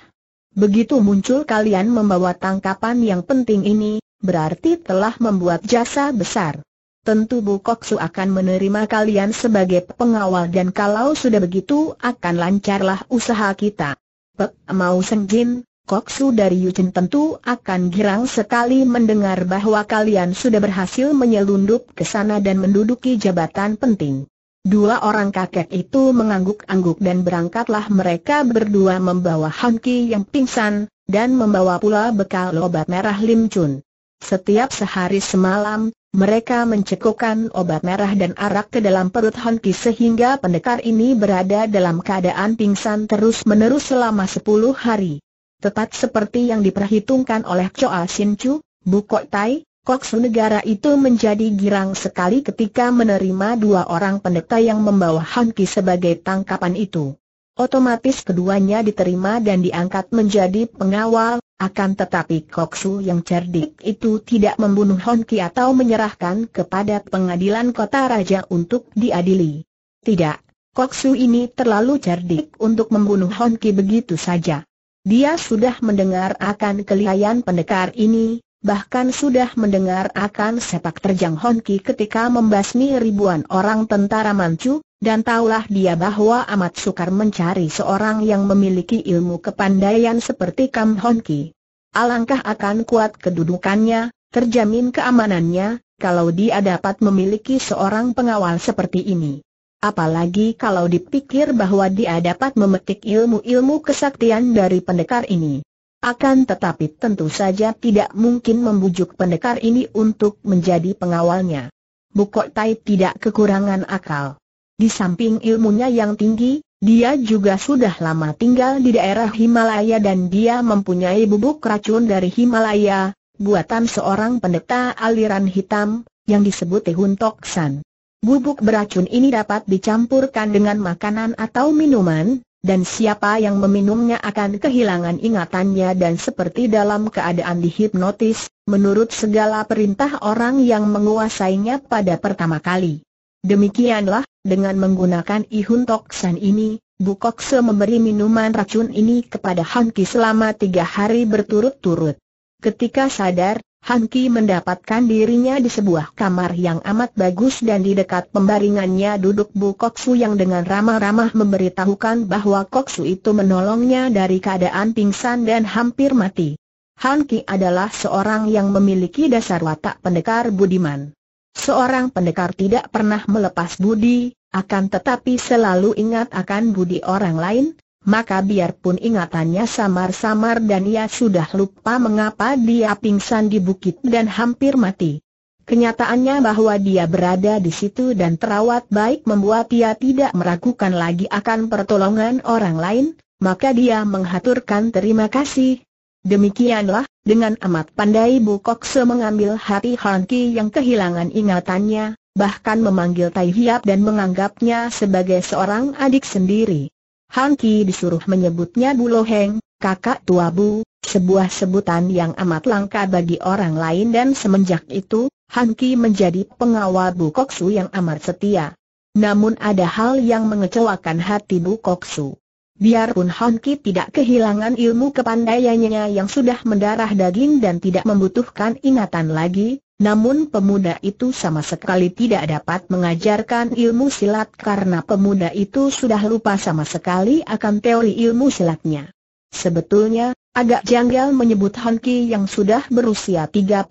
Begitu muncul kalian membawa tangkapan yang penting ini, berarti telah membuat jasa besar tentu Bu Koksu akan menerima kalian sebagai pengawal dan kalau sudah begitu akan lancarlah usaha kita. Pek mau senjin, Koksu dari Yucin tentu akan girang sekali mendengar bahwa kalian sudah berhasil menyelundup ke sana dan menduduki jabatan penting. Dua orang kakek itu mengangguk-angguk dan berangkatlah mereka berdua membawa Hanki yang pingsan, dan membawa pula bekal obat merah Lim Chun. Setiap sehari semalam, mereka mencekokkan obat merah dan arak ke dalam perut Honki sehingga pendekar ini berada dalam keadaan pingsan terus-menerus selama sepuluh hari. Tepat seperti yang diperhitungkan oleh Choa Sin Chu, Bukok Tai, Koksu negara itu menjadi girang sekali ketika menerima dua orang pendeta yang membawa Honki sebagai tangkapan itu. Otomatis keduanya diterima dan diangkat menjadi pengawal, akan tetapi Koksu yang cerdik itu tidak membunuh Honki atau menyerahkan kepada pengadilan kota raja untuk diadili. Tidak, Koksu ini terlalu cerdik untuk membunuh Honki begitu saja. Dia sudah mendengar akan kelihayan pendekar ini, bahkan sudah mendengar akan sepak terjang Honki ketika membasmi ribuan orang tentara Manchu, dan taulah dia bahwa amat sukar mencari seorang yang memiliki ilmu kepandaian seperti Kam Hon Ki. Alangkah akan kuat kedudukannya, terjamin keamanannya, kalau dia dapat memiliki seorang pengawal seperti ini. Apalagi kalau dipikir bahwa dia dapat memetik ilmu-ilmu kesaktian dari pendekar ini. Akan tetapi tentu saja tidak mungkin membujuk pendekar ini untuk menjadi pengawalnya. Bukok Tai tidak kekurangan akal. Di samping ilmunya yang tinggi, dia juga sudah lama tinggal di daerah Himalaya dan dia mempunyai bubuk racun dari Himalaya, buatan seorang pendeta aliran hitam, yang disebut Tehun Toksan. Bubuk beracun ini dapat dicampurkan dengan makanan atau minuman, dan siapa yang meminumnya akan kehilangan ingatannya dan seperti dalam keadaan dihipnotis, menurut segala perintah orang yang menguasainya pada pertama kali. Demikianlah, dengan menggunakan Ihun Toksan ini, Bukokse memberi minuman racun ini kepada Hanki selama tiga hari berturut-turut. Ketika sadar, Hanki mendapatkan dirinya di sebuah kamar yang amat bagus dan di dekat pembaringannya duduk Bu Koksu yang dengan ramah-ramah memberitahukan bahwa Koksu itu menolongnya dari keadaan pingsan dan hampir mati. Hanki adalah seorang yang memiliki dasar watak pendekar budiman. Seorang pendekar tidak pernah melepas budi, akan tetapi selalu ingat akan budi orang lain, maka biarpun ingatannya samar-samar dan ia sudah lupa mengapa dia pingsan di bukit dan hampir mati. Kenyataannya bahwa dia berada di situ dan terawat baik membuat ia tidak meragukan lagi akan pertolongan orang lain, maka dia menghaturkan terima kasih. Demikianlah, dengan amat pandai Bu Kokse mengambil hati Hanki yang kehilangan ingatannya, bahkan memanggil Tai Hiap dan menganggapnya sebagai seorang adik sendiri. Han Ki disuruh menyebutnya Bu Lo Heng, kakak tua Bu, sebuah sebutan yang amat langka bagi orang lain dan semenjak itu, Han Ki menjadi pengawal Bu Kok Su yang amat setia. Namun ada hal yang mengecewakan hati Bu Kok Su. Biarpun Han Ki tidak kehilangan ilmu kepandaiannya yang sudah mendarah daging dan tidak membutuhkan ingatan lagi, namun pemuda itu sama sekali tidak dapat mengajarkan ilmu silat karena pemuda itu sudah lupa sama sekali akan teori ilmu silatnya. Sebetulnya, agak janggal menyebut Hanki yang sudah berusia 35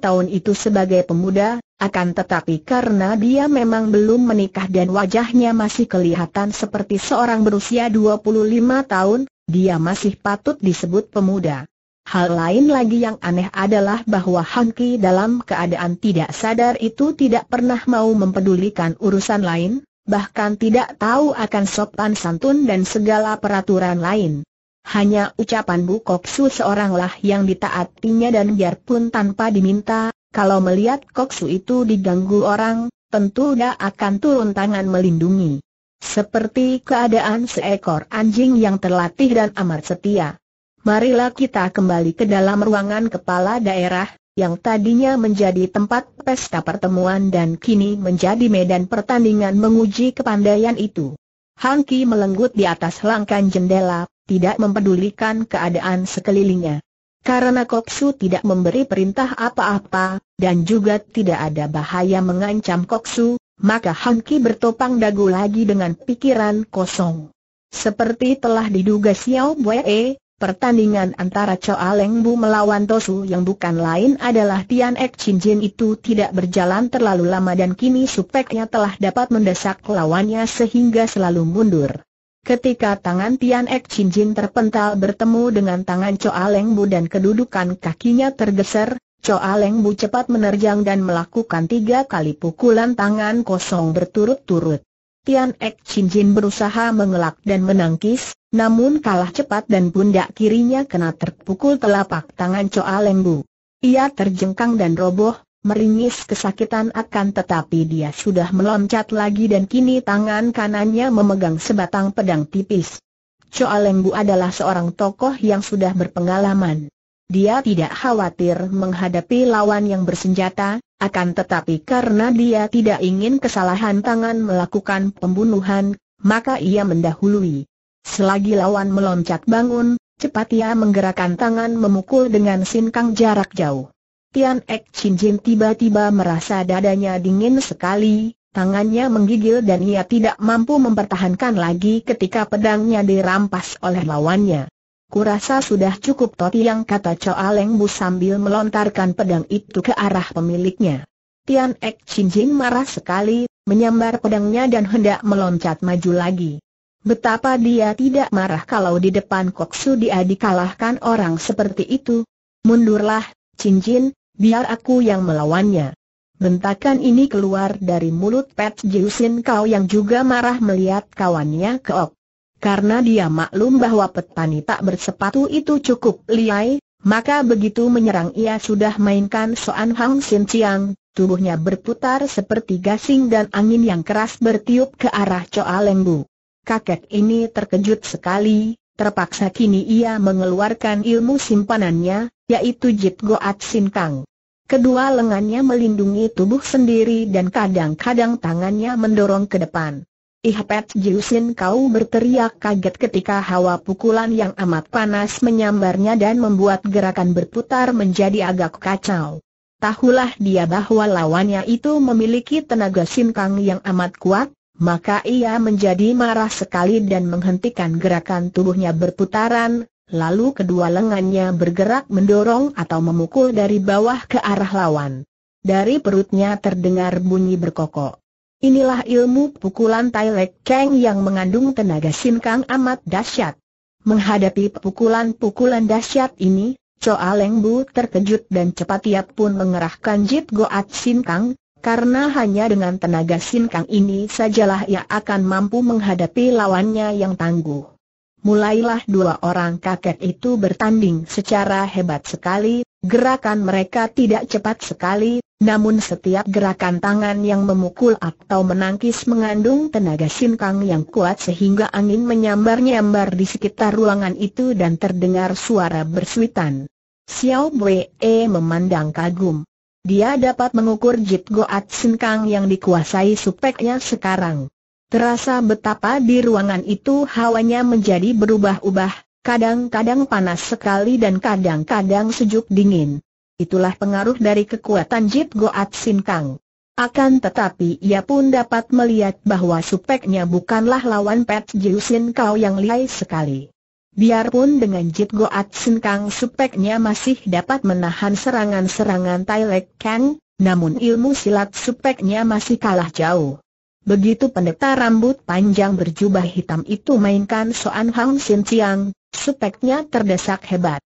tahun itu sebagai pemuda, akan tetapi karena dia memang belum menikah dan wajahnya masih kelihatan seperti seorang berusia 25 tahun, dia masih patut disebut pemuda. Hal lain lagi yang aneh adalah bahwa Ki dalam keadaan tidak sadar itu tidak pernah mau mempedulikan urusan lain, bahkan tidak tahu akan sopan santun dan segala peraturan lain. Hanya ucapan Bu Koksu seoranglah yang ditaatinya dan biarpun tanpa diminta, kalau melihat Koksu itu diganggu orang, tentu dia akan turun tangan melindungi. Seperti keadaan seekor anjing yang terlatih dan amat setia. Marilah kita kembali ke dalam ruangan kepala daerah, yang tadinya menjadi tempat pesta pertemuan dan kini menjadi medan pertandingan menguji kepandaian itu. Ki melenggut di atas langkan jendela, tidak mempedulikan keadaan sekelilingnya. Karena Koksu tidak memberi perintah apa-apa, dan juga tidak ada bahaya mengancam Koksu, maka Ki bertopang dagu lagi dengan pikiran kosong. Seperti telah diduga Xiao Wei, Pertandingan antara Choa Leng Bu melawan Tosu yang bukan lain adalah Tian Ek Chin Jin itu tidak berjalan terlalu lama dan kini supeknya telah dapat mendesak lawannya sehingga selalu mundur. Ketika tangan Tian Ek Chin Jin terpental bertemu dengan tangan Choa Leng Bu dan kedudukan kakinya tergeser, Choa Leng Bu cepat menerjang dan melakukan tiga kali pukulan tangan kosong berturut-turut. Tian Ek Chin Jin berusaha mengelak dan menangkis, namun kalah cepat dan pundak kirinya kena terpukul telapak tangan Choa Leng Bu. Ia terjengkang dan roboh, meringis kesakitan akan tetapi dia sudah meloncat lagi dan kini tangan kanannya memegang sebatang pedang tipis. Choa Leng Bu adalah seorang tokoh yang sudah berpengalaman. Dia tidak khawatir menghadapi lawan yang bersenjata, akan tetapi karena dia tidak ingin kesalahan tangan melakukan pembunuhan, maka ia mendahului. Selagi lawan meloncat bangun, cepat ia menggerakkan tangan memukul dengan sinkang jarak jauh. Tian Ek Chin Jin tiba-tiba merasa dadanya dingin sekali, tangannya menggigil dan ia tidak mampu mempertahankan lagi ketika pedangnya dirampas oleh lawannya. Kurasa sudah cukup Toti yang kata Choa Leng Bu sambil melontarkan pedang itu ke arah pemiliknya. Tian Ek Chin Jin marah sekali, menyambar pedangnya dan hendak meloncat maju lagi. Betapa dia tidak marah kalau di depan Koksu dia dikalahkan orang seperti itu. Mundurlah, Chin Jin, biar aku yang melawannya. Bentakan ini keluar dari mulut Pet Jiusin kau yang juga marah melihat kawannya keok. Karena dia maklum bahwa petani tak bersepatu itu cukup liai, maka begitu menyerang ia sudah mainkan Soan Hang Sin Chiang, tubuhnya berputar seperti gasing dan angin yang keras bertiup ke arah Choa Bu. Kakek ini terkejut sekali, terpaksa kini ia mengeluarkan ilmu simpanannya, yaitu Jit Goat Sin Kang. Kedua lengannya melindungi tubuh sendiri dan kadang-kadang tangannya mendorong ke depan. Ihpet Jiusin kau berteriak kaget ketika hawa pukulan yang amat panas menyambarnya dan membuat gerakan berputar menjadi agak kacau. Tahulah dia bahwa lawannya itu memiliki tenaga sinkang yang amat kuat, maka ia menjadi marah sekali dan menghentikan gerakan tubuhnya berputaran, lalu kedua lengannya bergerak mendorong atau memukul dari bawah ke arah lawan. Dari perutnya terdengar bunyi berkokok. Inilah ilmu pukulan Tai Lek Kang yang mengandung tenaga sin Kang amat dahsyat. Menghadapi pukulan-pukulan dahsyat ini, Choa Leng Bu terkejut dan cepat ia pun mengerahkan Jit Goat sin Kang, karena hanya dengan tenaga sin Kang ini sajalah ia akan mampu menghadapi lawannya yang tangguh. Mulailah dua orang kakek itu bertanding secara hebat sekali, Gerakan mereka tidak cepat sekali, namun setiap gerakan tangan yang memukul atau menangkis mengandung tenaga sinkang yang kuat sehingga angin menyambar-nyambar di sekitar ruangan itu dan terdengar suara bersuitan. Xiao Wei memandang kagum. Dia dapat mengukur Jit Goat Sinkang yang dikuasai supeknya sekarang. Terasa betapa di ruangan itu hawanya menjadi berubah-ubah, Kadang-kadang panas sekali dan kadang-kadang sejuk dingin. Itulah pengaruh dari kekuatan Jit Goat Sin Kang. Akan tetapi ia pun dapat melihat bahwa supeknya bukanlah lawan Pet Jiu Sin Kau yang lihai sekali. Biarpun dengan Jit Goat Sin Kang supeknya masih dapat menahan serangan-serangan Tai Lek Kang, namun ilmu silat supeknya masih kalah jauh. Begitu pendeta rambut panjang berjubah hitam itu mainkan Soan Hang Sin Chiang, Speknya terdesak hebat.